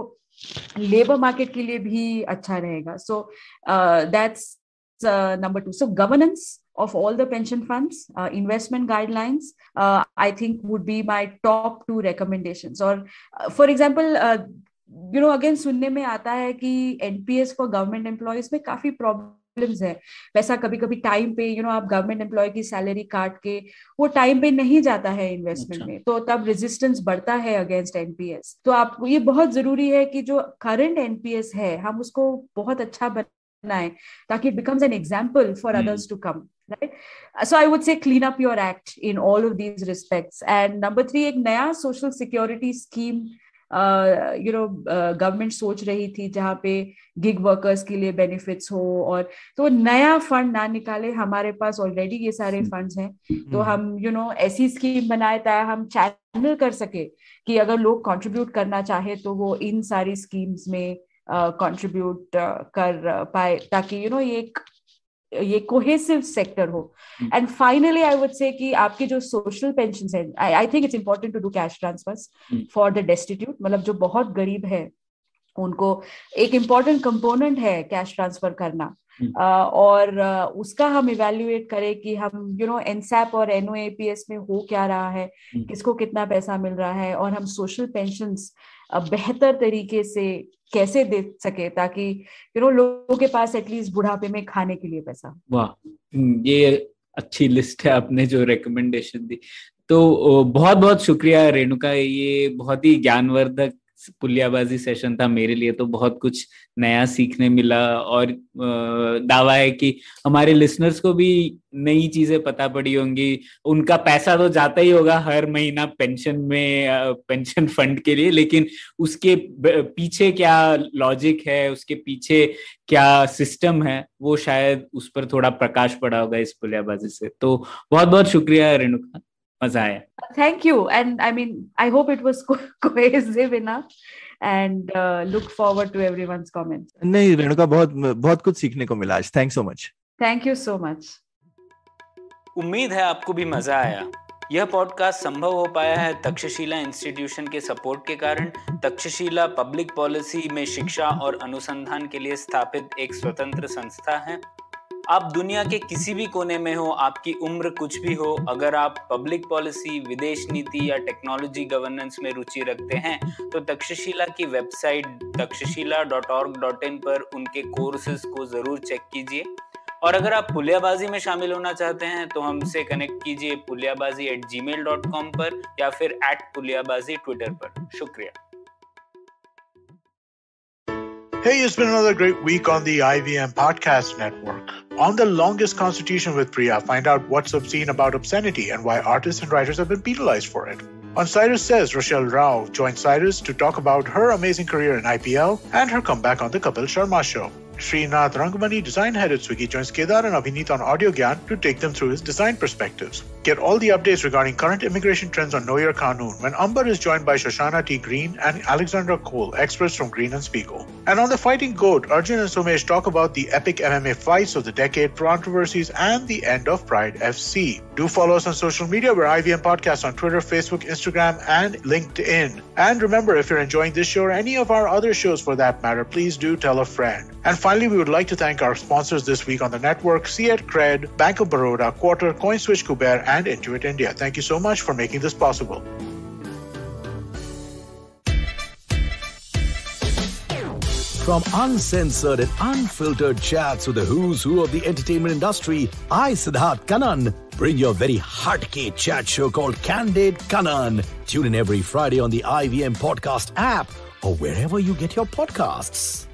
लेबर मार्केट के लिए भी अच्छा रहेगा so that's number two so governance of all the pension fund investment guidelines I think would be my top two recommendation और for example you know again सुनने में आता है कि एनपीएस फॉर गवर्नमेंट एम्प्लॉयज में काफी प्रॉब्लम्स है पैसा कभी कभी टाइम पे यू you नो know, आप गवर्नमेंट एम्प्लॉय की सैलरी काट के वो टाइम पे नहीं जाता है इन्वेस्टमेंट अच्छा। में तो तब रेजिस्टेंस बढ़ता है अगेंस्ट एनपीएस तो आपको ये बहुत जरूरी है कि जो करंट एनपीएस है हम उसको बहुत अच्छा बनाए ताकि it becomes an example for others to come right so I would say clean up your act in all of these respect and number three एक नया social security scheme you know government सोच रही थी जहाँ पे gig workers के लिए benefits हो और तो नया फंड ना निकाले हमारे पास ऑलरेडी ये सारे फंड्स हम्म। हैं तो हम्म। हम यू you नो know, ऐसी स्कीम बनाए ताकि हम चैनल कर सके कि अगर लोग कंट्रीब्यूट करना चाहे तो वो इन सारी स्कीम्स में कंट्रीब्यूट uh, uh, कर uh, पाए ताकि यू you नो know, ये एक ये कोहेसिव सेक्टर हो and finally I would say कि आपके जो सोशल पेंशन है I think it's important to do cash transfer for the destitute मतलब जो बहुत गरीब है उनको एक इम्पॉर्टेंट कंपोनेंट है कैश ट्रांसफर करना Uh, और uh, उसका हम इवेल्युएट करें कि हम यू नो एनसेप और एनओ में हो क्या रहा है hmm. किसको कितना पैसा मिल रहा है और हम सोशल पेंशन बेहतर तरीके से कैसे दे सके ताकि यू नो लोगों के पास एटलीस्ट बुढ़ापे में खाने के लिए पैसा वाह ये अच्छी लिस्ट है आपने जो रिकमेंडेशन दी तो बहुत बहुत शुक्रिया रेणुका ये बहुत ही ज्ञानवर्धक पुलियाबाजी सेशन था मेरे लिए तो बहुत कुछ नया सीखने मिला और दावा है कि हमारे लिसनर्स को भी नई चीजें पता पड़ी होंगी उनका पैसा तो जाता ही होगा हर महीना पेंशन में पेंशन फंड के लिए लेकिन उसके पीछे क्या लॉजिक है उसके पीछे क्या सिस्टम है वो शायद उस पर थोड़ा प्रकाश पड़ा होगा इस पुलियाबाजी से तो बहुत बहुत शुक्रिया रेणुका मजा आया thank you and I mean I hope it was cohesive enough and look forward to everyone's comments नहीं रेणुका बहुत बहुत कुछ सीखने को मिला आज thank so much thank you so much उम्मीद है आपको भी मजा आया यह पॉडकास्ट संभव हो पाया है तक्षशिला इंस्टीट्यूशन के सपोर्ट के कारण तक्षशिला पब्लिक पॉलिसी में शिक्षा और अनुसंधान के लिए स्थापित एक स्वतंत्र संस्था है आप दुनिया के किसी भी कोने में हो आपकी उम्र कुछ भी हो अगर आप पब्लिक पॉलिसी विदेश नीति या टेक्नोलॉजी गवर्नेंस में रुचि रखते हैं तो तक्षशिला की website Takshashila dot org dot in पर उनके कोर्सेज को ज़रूर चेक कीजिए और अगर आप पुलियाबाजी में शामिल होना चाहते हैं तो हमसे कनेक्ट कीजिए Puliyabaazi at gmail dot com पर या फिर एट पुलियाबाजी ट्विटर पर शुक्रिया Hey, it's been another great week on the IVM Podcast Network. On the longest constitution with Priya, find out what's obscene about obscenity and why artists and writers have been penalized for it. On Cyrus Says, Rochelle Rao joined Cyrus to talk about her amazing career in IPL and her comeback on the Kapil Sharma Show. Srinath Rangmani, design head at Swiggy, joins Kedar and Abhineet on Audio Gyan to take them through his design perspectives. Get all the updates regarding current immigration trends on Know Your Kanun when Umber is joined by Shoshana T. Green and Alexandra Cole, experts from Green and Spiegel. And on The Fighting Goat, Arjun and Somesh talk about the epic MMA fights of the decade, controversies, and the end of Pride FC. Do follow us on social media. We're IVM Podcast on Twitter, Facebook, Instagram, and LinkedIn. And remember, if you're enjoying this show or any of our other shows for that matter, please do tell a friend. And finally, we would like to thank our sponsors this week on the network CED Cred, Bank of Baroda, Quarter, CoinSwitch Kuber, and Intuit India. Thank you so much for making this possible. From uncensored and unfiltered chats with the who's who of the entertainment industry, I, Siddharth Kanan, bring your very heartcake chat show called Candid Kanan. Tune in every Friday on the IVM Podcast app or wherever you get your podcasts.